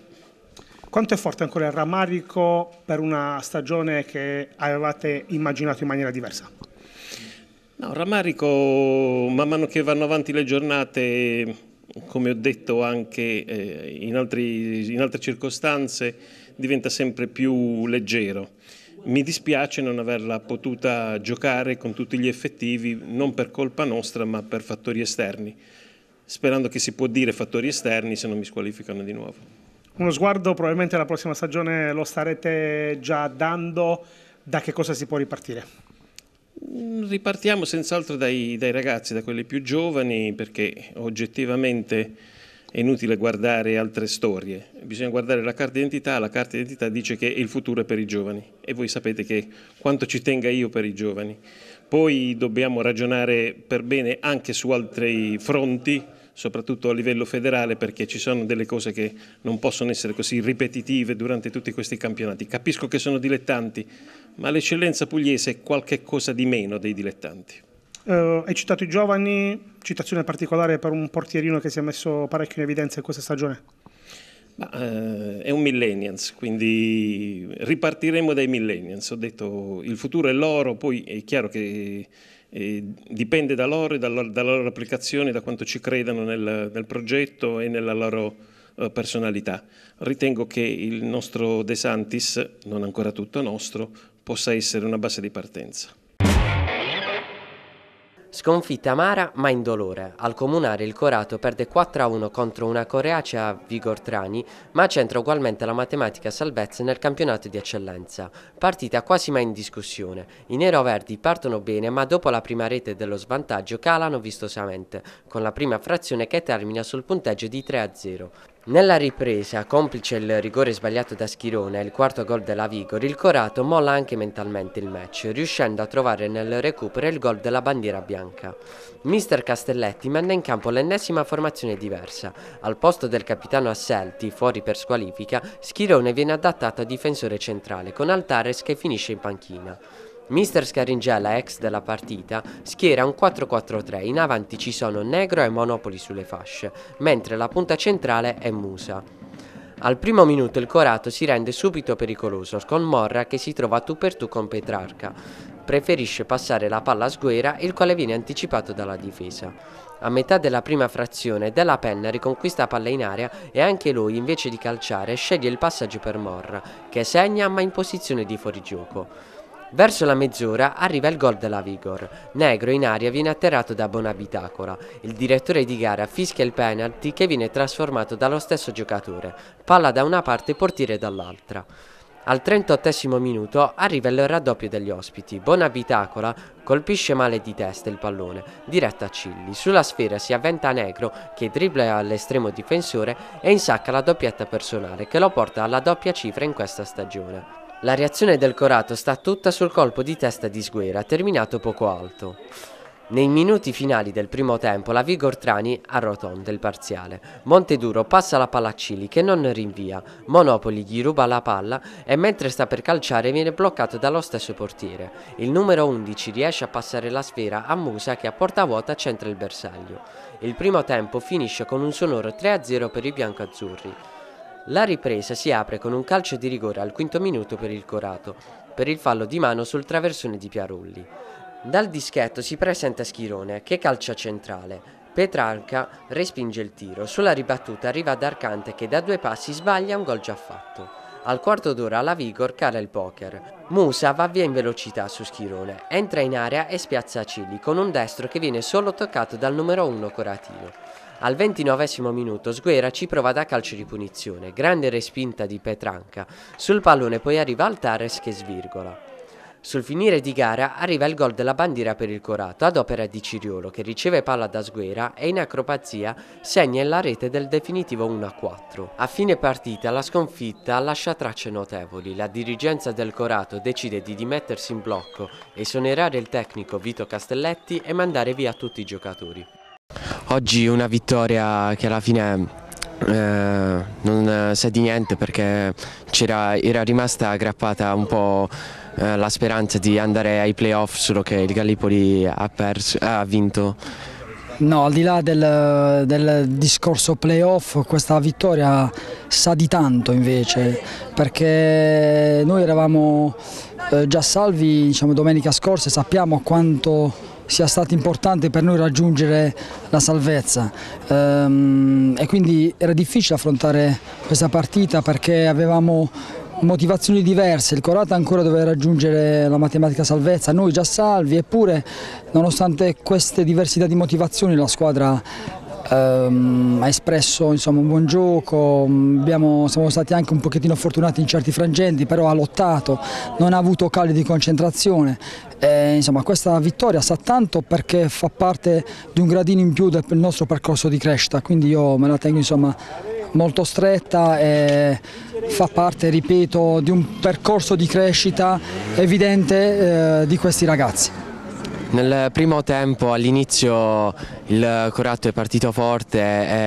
Quanto è forte ancora il rammarico per una stagione che avevate immaginato in maniera diversa? No, rammarico, man mano che vanno avanti le giornate, come ho detto anche eh, in, altri, in altre circostanze, diventa sempre più leggero. Mi dispiace non averla potuta giocare con tutti gli effettivi, non per colpa nostra ma per fattori esterni, sperando che si può dire fattori esterni se non mi squalificano di nuovo. Uno sguardo probabilmente la prossima stagione lo starete già dando, da che cosa si può ripartire? Mm, ripartiamo senz'altro dai, dai ragazzi, da quelli più giovani, perché oggettivamente è inutile guardare altre storie, bisogna guardare la carta d'identità, la carta d'identità dice che il futuro è per i giovani e voi sapete che quanto ci tenga io per i giovani. Poi dobbiamo ragionare per bene anche su altri fronti, soprattutto a livello federale perché ci sono delle cose che non possono essere così ripetitive durante tutti questi campionati. Capisco che sono dilettanti, ma l'eccellenza pugliese è qualche cosa di meno dei dilettanti. Uh, hai citato i giovani, citazione particolare per un portierino che si è messo parecchio in evidenza in questa stagione? Ma, eh, è un millennials, quindi ripartiremo dai millennials. Ho detto il futuro è loro, poi è chiaro che eh, dipende da loro e dalla, dalla, loro applicazione, da quanto ci credano nel, nel progetto e nella loro eh, personalità. Ritengo che il nostro De Santis, non ancora tutto nostro, possa essere una base di partenza. Sconfitta amara ma in dolore, al comunale il Corato perde 4-1 contro una Coreacea Vigortrani ma centra ugualmente la matematica salvezza nel campionato di eccellenza. Partita quasi mai in discussione, i nero-verdi partono bene ma dopo la prima rete dello svantaggio calano vistosamente, con la prima frazione che termina sul punteggio di 3-0. Nella ripresa, complice il rigore sbagliato da Schirone e il quarto gol della Vigori, il Corato molla anche mentalmente il match, riuscendo a trovare nel recupero il gol della bandiera bianca. Mister Castelletti manda in campo l'ennesima formazione diversa. Al posto del capitano Asselti, fuori per squalifica, Schirone viene adattato a difensore centrale, con Altares che finisce in panchina. Mister Scaringella, ex della partita, schiera un 4-4-3, in avanti ci sono Negro e Monopoli sulle fasce, mentre la punta centrale è Musa. Al primo minuto il Corato si rende subito pericoloso con Morra che si trova tu per tu con Petrarca. Preferisce passare la palla a Sguera, il quale viene anticipato dalla difesa. A metà della prima frazione, Della Penna riconquista palla in area e anche lui, invece di calciare, sceglie il passaggio per Morra, che segna ma in posizione di fuorigioco. Verso la mezz'ora arriva il gol della Vigor. Negro in aria viene atterrato da Bonabitacora. Il direttore di gara fischia il penalty che viene trasformato dallo stesso giocatore. Palla da una parte e portiere dall'altra. Al 38 minuto arriva il raddoppio degli ospiti. Bonabitacora colpisce male di testa il pallone, diretto a Cilli. Sulla sfera si avventa Negro che dribbla all'estremo difensore e insacca la doppietta personale che lo porta alla doppia cifra in questa stagione. La reazione del Corato sta tutta sul colpo di testa di Sguera, terminato poco alto. Nei minuti finali del primo tempo la Vigor Trani arrotonda il parziale. Monteduro passa la palla a Cili che non rinvia, Monopoli gli ruba la palla e mentre sta per calciare viene bloccato dallo stesso portiere. Il numero 11 riesce a passare la sfera a Musa che a porta vuota centra il bersaglio. Il primo tempo finisce con un sonoro 3-0 per i biancoazzurri. La ripresa si apre con un calcio di rigore al quinto minuto per il Corato, per il fallo di mano sul traversone di Piarulli. Dal dischetto si presenta Schirone, che calcia centrale. Petrarca respinge il tiro, sulla ribattuta arriva Darcante che da due passi sbaglia un gol già fatto. Al quarto d'ora la Vigor cala il poker. Musa va via in velocità su Schirone, entra in area e spiazza Cili con un destro che viene solo toccato dal numero 1 Coratino. Al 29 minuto Sguera ci prova da calcio di punizione, grande respinta di Petranca, sul pallone poi arriva Altares che svirgola. Sul finire di gara arriva il gol della bandiera per il Corato ad opera di Ciriolo che riceve palla da Sguera e in acrobazia segna la rete del definitivo 1-4. A fine partita la sconfitta lascia tracce notevoli, la dirigenza del Corato decide di dimettersi in blocco, esonerare il tecnico Vito Castelletti e mandare via tutti i giocatori. Oggi una vittoria che alla fine eh, non eh, sa di niente perché era, era rimasta aggrappata un po' eh, la speranza di andare ai playoff, solo che il Gallipoli ha, perso, ha vinto. No, al di là del, del discorso playoff, questa vittoria sa di tanto invece, perché noi eravamo eh, già salvi diciamo, domenica scorsa e sappiamo quanto sia stato importante per noi raggiungere la salvezza ehm, e quindi era difficile affrontare questa partita perché avevamo motivazioni diverse, il Corata ancora doveva raggiungere la matematica salvezza, noi già salvi, eppure nonostante queste diversità di motivazioni la squadra ehm, ha espresso insomma, un buon gioco, mm, abbiamo, siamo stati anche un pochettino fortunati in certi frangenti, però ha lottato, non ha avuto cali di concentrazione. E, insomma, questa vittoria sa tanto perché fa parte di un gradino in più del nostro percorso di crescita, quindi io me la tengo insomma, molto stretta e fa parte, ripeto, di un percorso di crescita evidente eh, di questi ragazzi. Nel primo tempo all'inizio il Corato è partito forte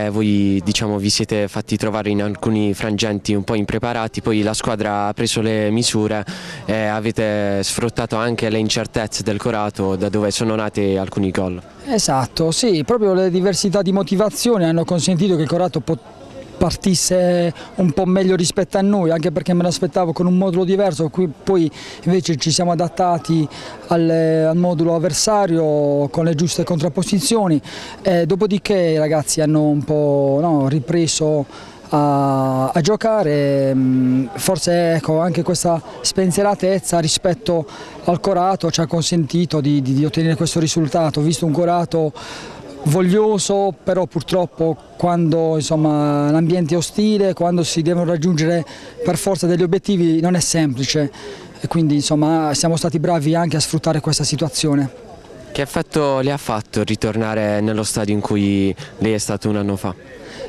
e voi diciamo, vi siete fatti trovare in alcuni frangenti un po' impreparati, poi la squadra ha preso le misure e avete sfruttato anche le incertezze del Corato da dove sono nati alcuni gol. Esatto, sì, proprio le diversità di motivazione hanno consentito che il Corato potesse partisse un po' meglio rispetto a noi, anche perché me l'aspettavo con un modulo diverso, qui poi invece ci siamo adattati al, al modulo avversario con le giuste contrapposizioni, eh, dopodiché i ragazzi hanno un po' no, ripreso a, a, giocare, mm, forse ecco, anche questa spensieratezza rispetto al Corato ci ha consentito di, di, di ottenere questo risultato, visto un Corato voglioso, però purtroppo quando l'ambiente è ostile, quando si devono raggiungere per forza degli obiettivi non è semplice e quindi insomma, siamo stati bravi anche a sfruttare questa situazione. Che effetto le ha fatto ritornare nello stadio in cui lei è stato un anno fa?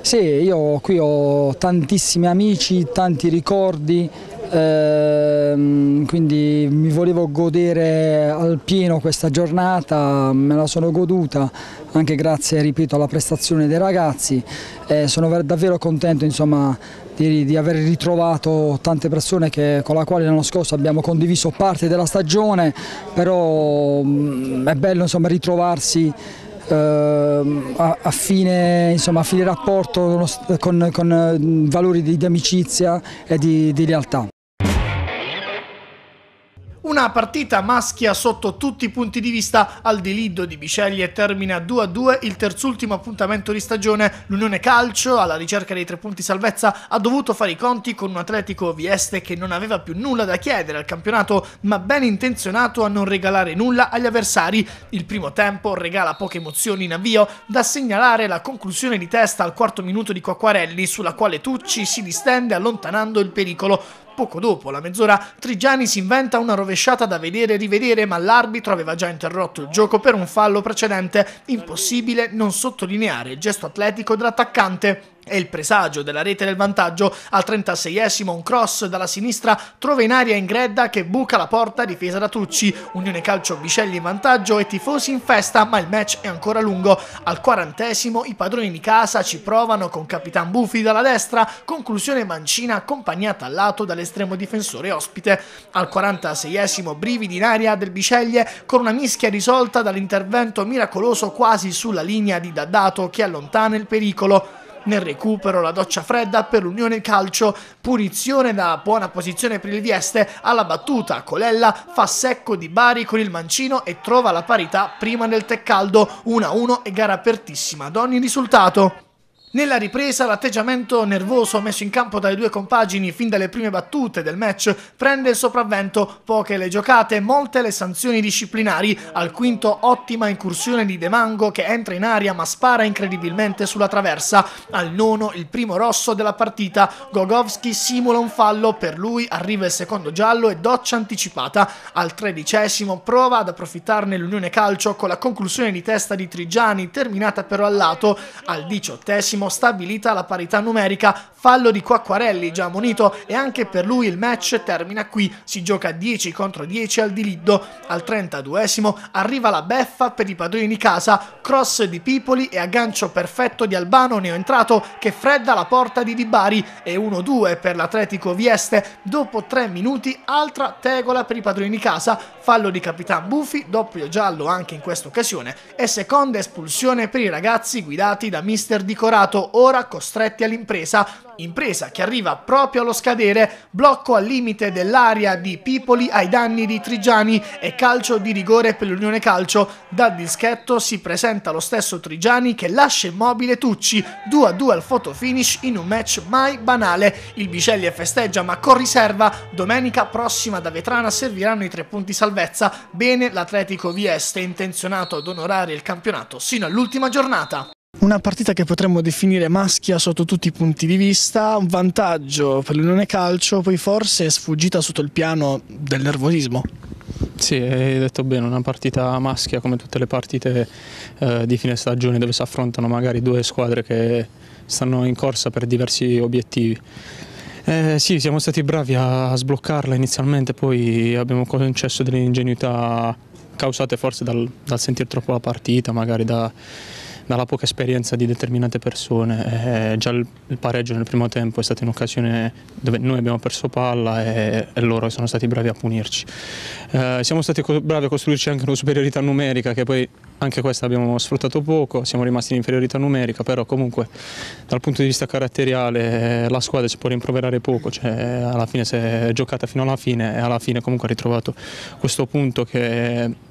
Sì, io qui ho tantissimi amici, tanti ricordi, Ehm, quindi mi volevo godere al pieno questa giornata, me la sono goduta anche grazie ripeto, alla prestazione dei ragazzi, eh, sono davvero contento insomma, di, di, aver ritrovato tante persone che, con le quali l'anno scorso abbiamo condiviso parte della stagione, però mh, mm, è bello insomma, ritrovarsi ehm, a, fine, insomma, a, fine, rapporto con, con, con mm, valori di, di amicizia e di, di lealtà. Una partita maschia sotto tutti i punti di vista al delitto di Biceglie termina 2-2 il terzultimo appuntamento di stagione. L'Unione Calcio, alla ricerca dei tre punti salvezza, ha dovuto fare i conti con un atletico Vieste che non aveva più nulla da chiedere al campionato, ma ben intenzionato a non regalare nulla agli avversari. Il primo tempo regala poche emozioni in avvio, da segnalare la conclusione di testa al quarto minuto di Quacquarelli, sulla quale Tucci si distende allontanando il pericolo. Poco dopo, la mezz'ora, Trigiani si inventa una rovesciata da vedere e rivedere, ma l'arbitro aveva già interrotto il gioco per un fallo precedente. Impossibile non sottolineare il gesto atletico dell'attaccante e il presagio della rete del vantaggio. Al 36esimo un cross dalla sinistra trova in aria Ingredda che buca la porta difesa da Tucci. Unione Calcio Bicelli in vantaggio e tifosi in festa ma il match è ancora lungo. Al 40esimo i padroni di casa ci provano con Capitan Buffi dalla destra, conclusione Mancina accompagnata al lato dall'estremo difensore ospite. Al 46esimo brividi in aria del Biceglie con una mischia risolta dall'intervento miracoloso quasi sulla linea di Daddato che allontana il pericolo. Nel recupero la doccia fredda per l'Unione Calcio, punizione da buona posizione per il Vieste, alla battuta Colella fa secco di Bari con il mancino e trova la parità prima nel Teccaldo, 1-1 e gara apertissima ad ogni risultato. Nella ripresa l'atteggiamento nervoso messo in campo dalle due compagini fin dalle prime battute del match prende il sopravvento, poche le giocate, molte le sanzioni disciplinari, al quinto ottima incursione di De Mango che entra in aria ma spara incredibilmente sulla traversa, al nono il primo rosso della partita, Gogovski simula un fallo, per lui arriva il secondo giallo e doccia anticipata, al tredicesimo prova ad approfittarne l'Unione Calcio con la conclusione di testa di Trigiani terminata però al lato, al diciottesimo decimo stabilita la parità numerica, fallo di Quacquarelli già ammonito e anche per lui il match termina qui, si gioca 10 contro 10 al Diliddo, al 32esimo arriva la beffa per i padroni di casa, cross di Pipoli e aggancio perfetto di Albano neoentrato che fredda la porta di Dibari e 1-2 per l'Atletico Vieste, dopo 3 minuti altra tegola per i padroni di casa, fallo di Capitan Bufi, doppio giallo anche in questa occasione e seconda espulsione per i ragazzi guidati da mister Di Corato privato ora costretti all'impresa, impresa che arriva proprio allo scadere, blocco al limite dell'area di Pipoli ai danni di Trigiani e calcio di rigore per l'Unione Calcio. Da dischetto si presenta lo stesso Trigiani che lascia immobile Tucci, 2-2 al fotofinish in un match mai banale. Il Bicelli festeggia ma con riserva, domenica prossima da Vetrana serviranno i tre punti salvezza. Bene l'Atletico Vieste intenzionato ad onorare il campionato sino all'ultima giornata. Una partita che potremmo definire maschia sotto tutti i punti di vista, un vantaggio per l'Unione Calcio, poi forse è sfuggita sotto il piano del nervosismo. Sì, hai detto bene, una partita maschia come tutte le partite eh, di fine stagione dove si affrontano magari due squadre che stanno in corsa per diversi obiettivi. Eh, sì, siamo stati bravi a sbloccarla inizialmente, poi abbiamo concesso delle ingenuità causate forse dal, dal sentire troppo la partita, magari da dalla poca esperienza di determinate persone. Eh, già il, il, pareggio nel primo tempo è stata un'occasione dove noi abbiamo perso palla e, e loro sono stati bravi a punirci. Eh, siamo stati bravi a costruirci anche una superiorità numerica che poi anche questa abbiamo sfruttato poco, siamo rimasti in inferiorità numerica, però comunque dal punto di vista caratteriale eh, la squadra si può rimproverare poco, cioè alla fine si è giocata fino alla fine e alla fine comunque ha ritrovato questo punto che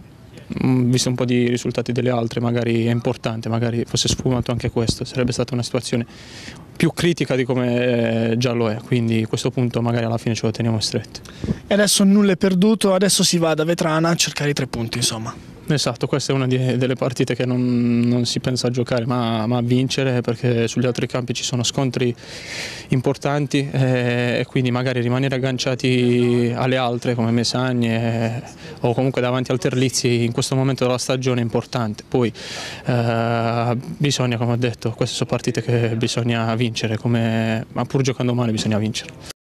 Mm, visto un po' di risultati delle altre, magari è importante, magari fosse sfumato anche questo, sarebbe stata una situazione più critica di come eh, già lo è, quindi a questo punto magari alla fine ce lo teniamo stretto. E adesso nulla è perduto, adesso si va da Vetrana a cercare i tre punti insomma. Esatto, questa è una di, delle partite che non, non, si pensa a giocare ma, ma, a vincere perché sugli altri campi ci sono scontri importanti e, eh, e quindi magari rimanere agganciati alle altre come Mesagne eh, o comunque davanti al Terlizzi in questo momento della stagione è importante. Poi eh, bisogna, come ho detto, queste sono partite che bisogna vincere, come, ma pur giocando male bisogna vincere.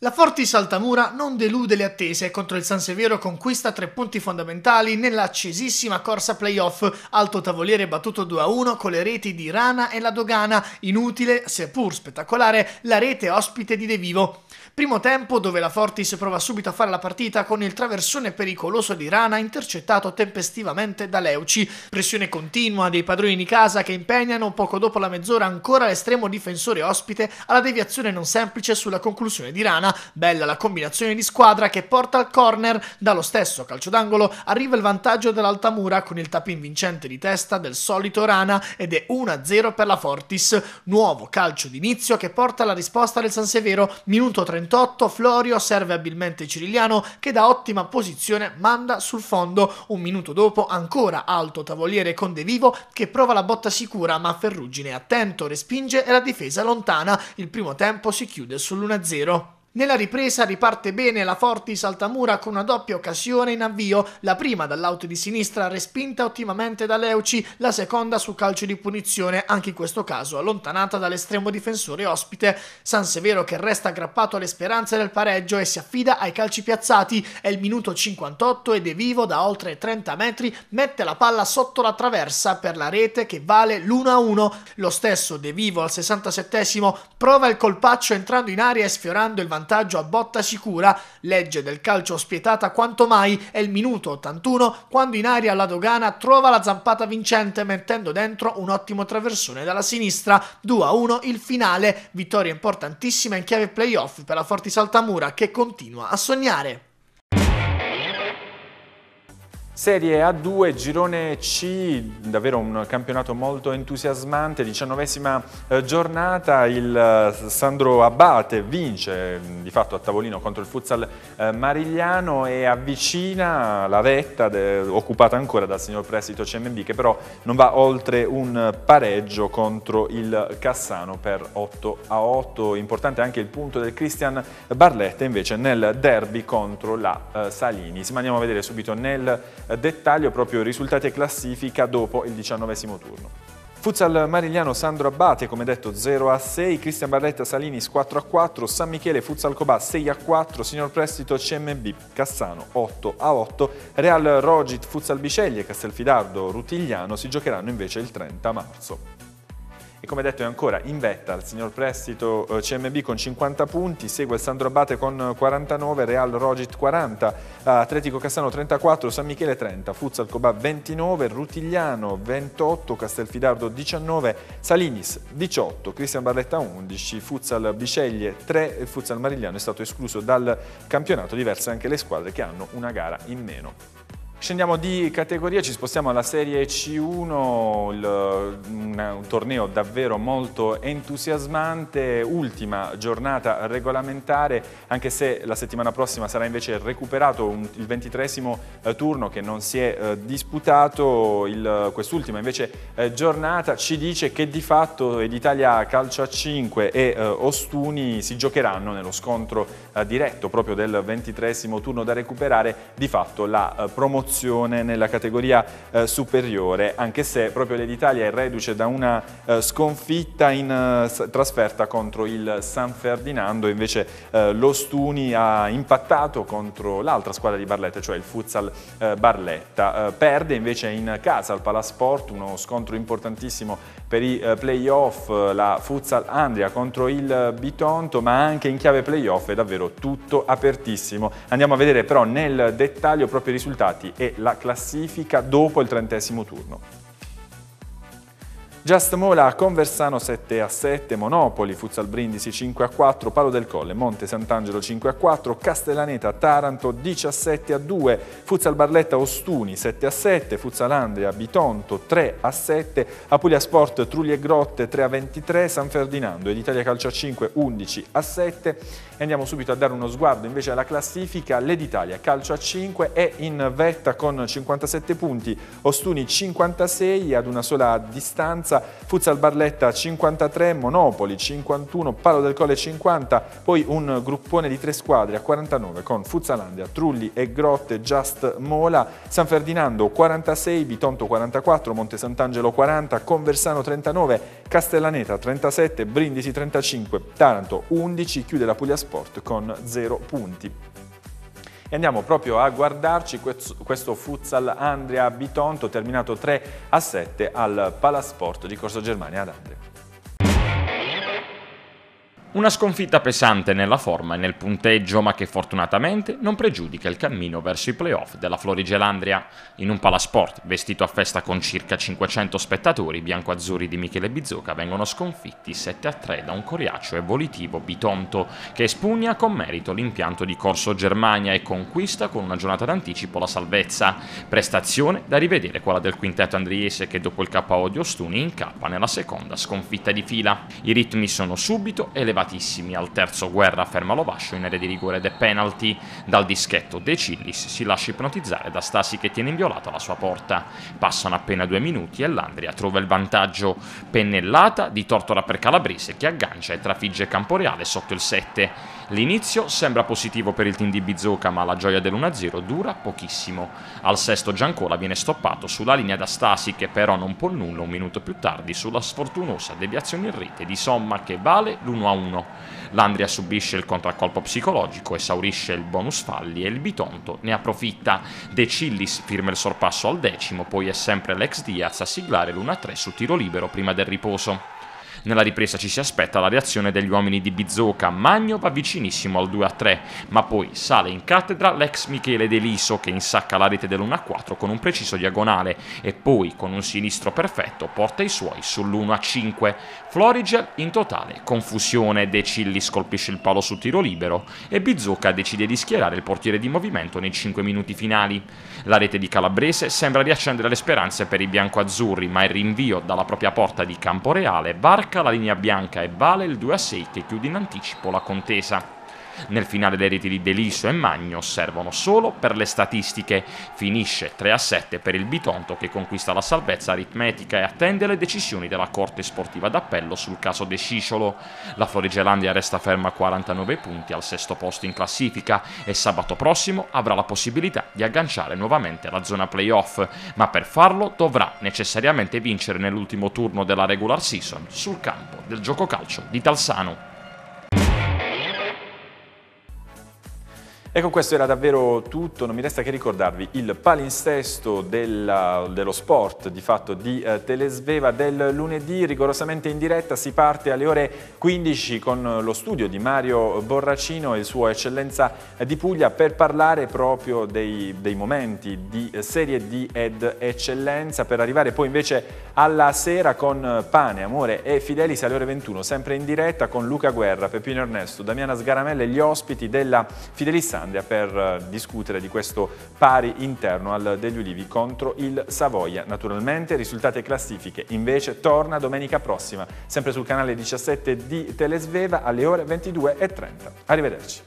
La Forti Saltamura non delude le attese contro il San Severo conquista tre punti fondamentali nell'accesissima corsa playoff, alto tavoliere battuto 2-1 con le reti di Rana e la Dogana, inutile seppur spettacolare la rete ospite di De Vivo. Primo tempo dove la Fortis prova subito a fare la partita con il traversone pericoloso di Rana intercettato tempestivamente da Leuci. Pressione continua dei padroni di casa che impegnano poco dopo la mezz'ora ancora l'estremo difensore ospite alla deviazione non semplice sulla conclusione di Rana. Bella la combinazione di squadra che porta al corner. Dallo stesso calcio d'angolo arriva il vantaggio dell'Altamura con il tapin vincente di testa del solito Rana ed è 1-0 per la Fortis. Nuovo calcio d'inizio che porta alla risposta del San Severo, minuto 30 28 Florio serve abilmente Cirigliano che da ottima posizione manda sul fondo. Un minuto dopo ancora alto tavoliere con De Vivo che prova la botta sicura ma Ferrugine attento, respinge e la difesa lontana. Il primo tempo si chiude sull'1-0. Nella ripresa riparte bene la Forti Saltamura con una doppia occasione in avvio, la prima dall'auto di sinistra respinta ottimamente da Leuci, la seconda su calcio di punizione, anche in questo caso allontanata dall'estremo difensore ospite. San Severo che resta aggrappato alle speranze del pareggio e si affida ai calci piazzati, è il minuto 58 ed è vivo da oltre 30 metri, mette la palla sotto la traversa per la rete che vale l'1-1. Lo stesso De Vivo al 67 prova il colpaccio entrando in aria e sfiorando il vantaggio vantaggio a botta sicura, legge del calcio spietata quanto mai, è il minuto 81 quando in aria la dogana trova la zampata vincente mettendo dentro un ottimo traversone dalla sinistra. 2-1 il finale, vittoria importantissima in chiave playoff per la Forti Saltamura che continua a sognare. Serie A2, girone C, davvero un campionato molto entusiasmante, diciannovesima eh, giornata, il eh, Sandro Abate vince mm, di fatto a tavolino contro il futsal eh, Marigliano e avvicina la vetta occupata ancora dal signor Prestito CMB che però non va oltre un pareggio contro il Cassano per 8 a 8, importante anche il punto del Christian Barletta invece nel derby contro la Salini. Ma andiamo a vedere subito nel dettaglio proprio risultati e classifica dopo il diciannovesimo turno. Futsal Marigliano Sandro Abbate, come detto 0 a 6, Cristian Barretta Salinis 4 a 4, San Michele Futsal Cobà 6 a 4, Signor Prestito CMB Cassano 8 a 8, Real Rogit Futsal Biceglie e Castelfidardo Rutigliano si giocheranno invece il 30 marzo. E come detto è ancora in vetta il signor prestito eh, CMB con 50 punti, segue il Sandro Abate con 49, Real Rogit 40, Atletico Cassano 34, San Michele 30, Futsal Cobà 29, Rutigliano 28, Castelfidardo 19, Salinis 18, Cristian Barletta 11, Futsal Bisceglie 3 e Futsal Marigliano è stato escluso dal campionato, diverse anche le squadre che hanno una gara in meno. Scendiamo di categoria, ci spostiamo alla Serie C1, il, un, un torneo davvero molto entusiasmante, ultima giornata regolamentare, anche se la settimana prossima sarà invece recuperato un, il ventitresimo eh, turno che non si è eh, disputato, quest'ultima invece eh, giornata ci dice che di fatto Editalia Calcio a 5 e eh, Ostuni si giocheranno nello scontro eh, diretto proprio del ventitresimo turno da recuperare di fatto la eh, promozione nella categoria eh, superiore, anche se proprio l'Italia è reduce da una sconfitta in trasferta contro il San Ferdinando, invece lo Stuni ha impattato contro l'altra squadra di Barletta, cioè il Futsal Barletta. Perde invece in casa al Palasport, uno scontro importantissimo per i eh, playoff eh, la Futsal Andria contro il Bitonto ma anche in chiave playoff è davvero tutto apertissimo andiamo a vedere però nel dettaglio proprio i risultati e la classifica dopo il trentesimo turno Just Mola, Conversano 7 a 7, Monopoli, Futsal Brindisi 5 a 4, Palo del Colle, Monte Sant'Angelo 5 a 4, Castellaneta, Taranto 17 a 2, Futsal Barletta Ostuni 7 a 7, Futsal Andrea, Bitonto 3 a 7, Apulia Sport, Trulli e Grotte 3 a 23, San Ferdinando ed Italia Calcio a 5 11 a 7, e andiamo subito a dare uno sguardo invece alla classifica. L'Editalia calcio a 5 è in vetta con 57 punti, Ostuni 56 ad una sola distanza, Futsal Barletta 53, Monopoli 51, Palo del Colle 50, poi un gruppone di tre squadre a 49 con Futsalandia, Trulli e Grotte, Just Mola, San Ferdinando 46, Bitonto 44, Monte Sant'Angelo 40, Conversano 39, Castellaneta 37, Brindisi 35, Taranto 11, chiude la Puglia Sport con 0 punti. E andiamo proprio a guardarci questo futsal Andrea Bitonto terminato 3 a 7 al Palasport di Corso Germania ad Andrea. Una sconfitta pesante nella forma e nel punteggio, ma che fortunatamente non pregiudica il cammino verso i playoff della Florigelandria. In un palasport vestito a festa con circa 500 spettatori, i biancoazzurri di Michele Bizzuca vengono sconfitti 7-3 da un coriaccio e Bitonto, che espugna con merito l'impianto di Corso Germania e conquista con una giornata d'anticipo la salvezza. Prestazione da rivedere quella del quintetto andriese che dopo il KO di Ostuni incappa nella seconda sconfitta di fila. I ritmi sono subito elevati vicinatissimi al terzo guerra ferma lo vascio in area di rigore de è penalty dal dischetto De Cillis si lascia ipnotizzare da Stasi che tiene inviolata la sua porta passano appena due minuti e l'Andria trova il vantaggio pennellata di Tortora per Calabrese che aggancia e trafigge Camporeale sotto il 7 l'inizio sembra positivo per il team di Bizzoca ma la gioia dell'1-0 dura pochissimo al sesto Giancola viene stoppato sulla linea da Stasi che però non può nulla un minuto più tardi sulla sfortunosa deviazione in rete di Somma che vale l'1-1 1. L'Andria subisce il contraccolpo psicologico, esaurisce il bonus falli e il Bitonto ne approfitta. De Cillis firma il sorpasso al decimo, poi è sempre l'ex Diaz a siglare l'1-3 su tiro libero prima del riposo. Nella ripresa ci si aspetta la reazione degli uomini di Bizzoca, Magno va vicinissimo al 2-3, ma poi sale in cattedra l'ex Michele Deliso che insacca la rete dell'1-4 con un preciso diagonale e poi con un sinistro perfetto porta i suoi sull'1-5. Florigel in totale confusione, De Cilli scolpisce il palo su tiro libero e Bizzoca decide di schierare il portiere di movimento nei 5 minuti finali. La rete di Calabrese sembra riaccendere le speranze per i biancoazzurri, ma il rinvio dalla propria porta di Camporeale varca la linea bianca e Vale, il 2 a 6 che chiude in anticipo la contesa. Nel finale le reti di Delisso e Magno servono solo per le statistiche. Finisce 3 7 per il Bitonto che conquista la salvezza aritmetica e attende le decisioni della Corte Sportiva d'Appello sul caso De Scisciolo. La Florigelandia resta ferma a 49 punti al sesto posto in classifica e sabato prossimo avrà la possibilità di agganciare nuovamente la zona playoff, ma per farlo dovrà necessariamente vincere nell'ultimo turno della regular season sul campo del gioco calcio di Talsano. Ecco questo era davvero tutto, non mi resta che ricordarvi il palinsesto della, dello sport di fatto di eh, Telesveva del lunedì rigorosamente in diretta, si parte alle ore 15 con lo studio di Mario Borracino e il suo eccellenza di Puglia per parlare proprio dei, dei momenti di serie D ed eccellenza per arrivare poi invece alla sera con Pane, Amore e Fidelis alle ore 21 sempre in diretta con Luca Guerra, Peppino Ernesto, Damiana Sgaramella e gli ospiti della Fidelis Finlandia per eh, discutere di questo pari interno al degli Ulivi contro il Savoia. Naturalmente risultati e classifiche invece torna domenica prossima sempre sul canale 17 di Telesveva alle ore 22.30. Arrivederci.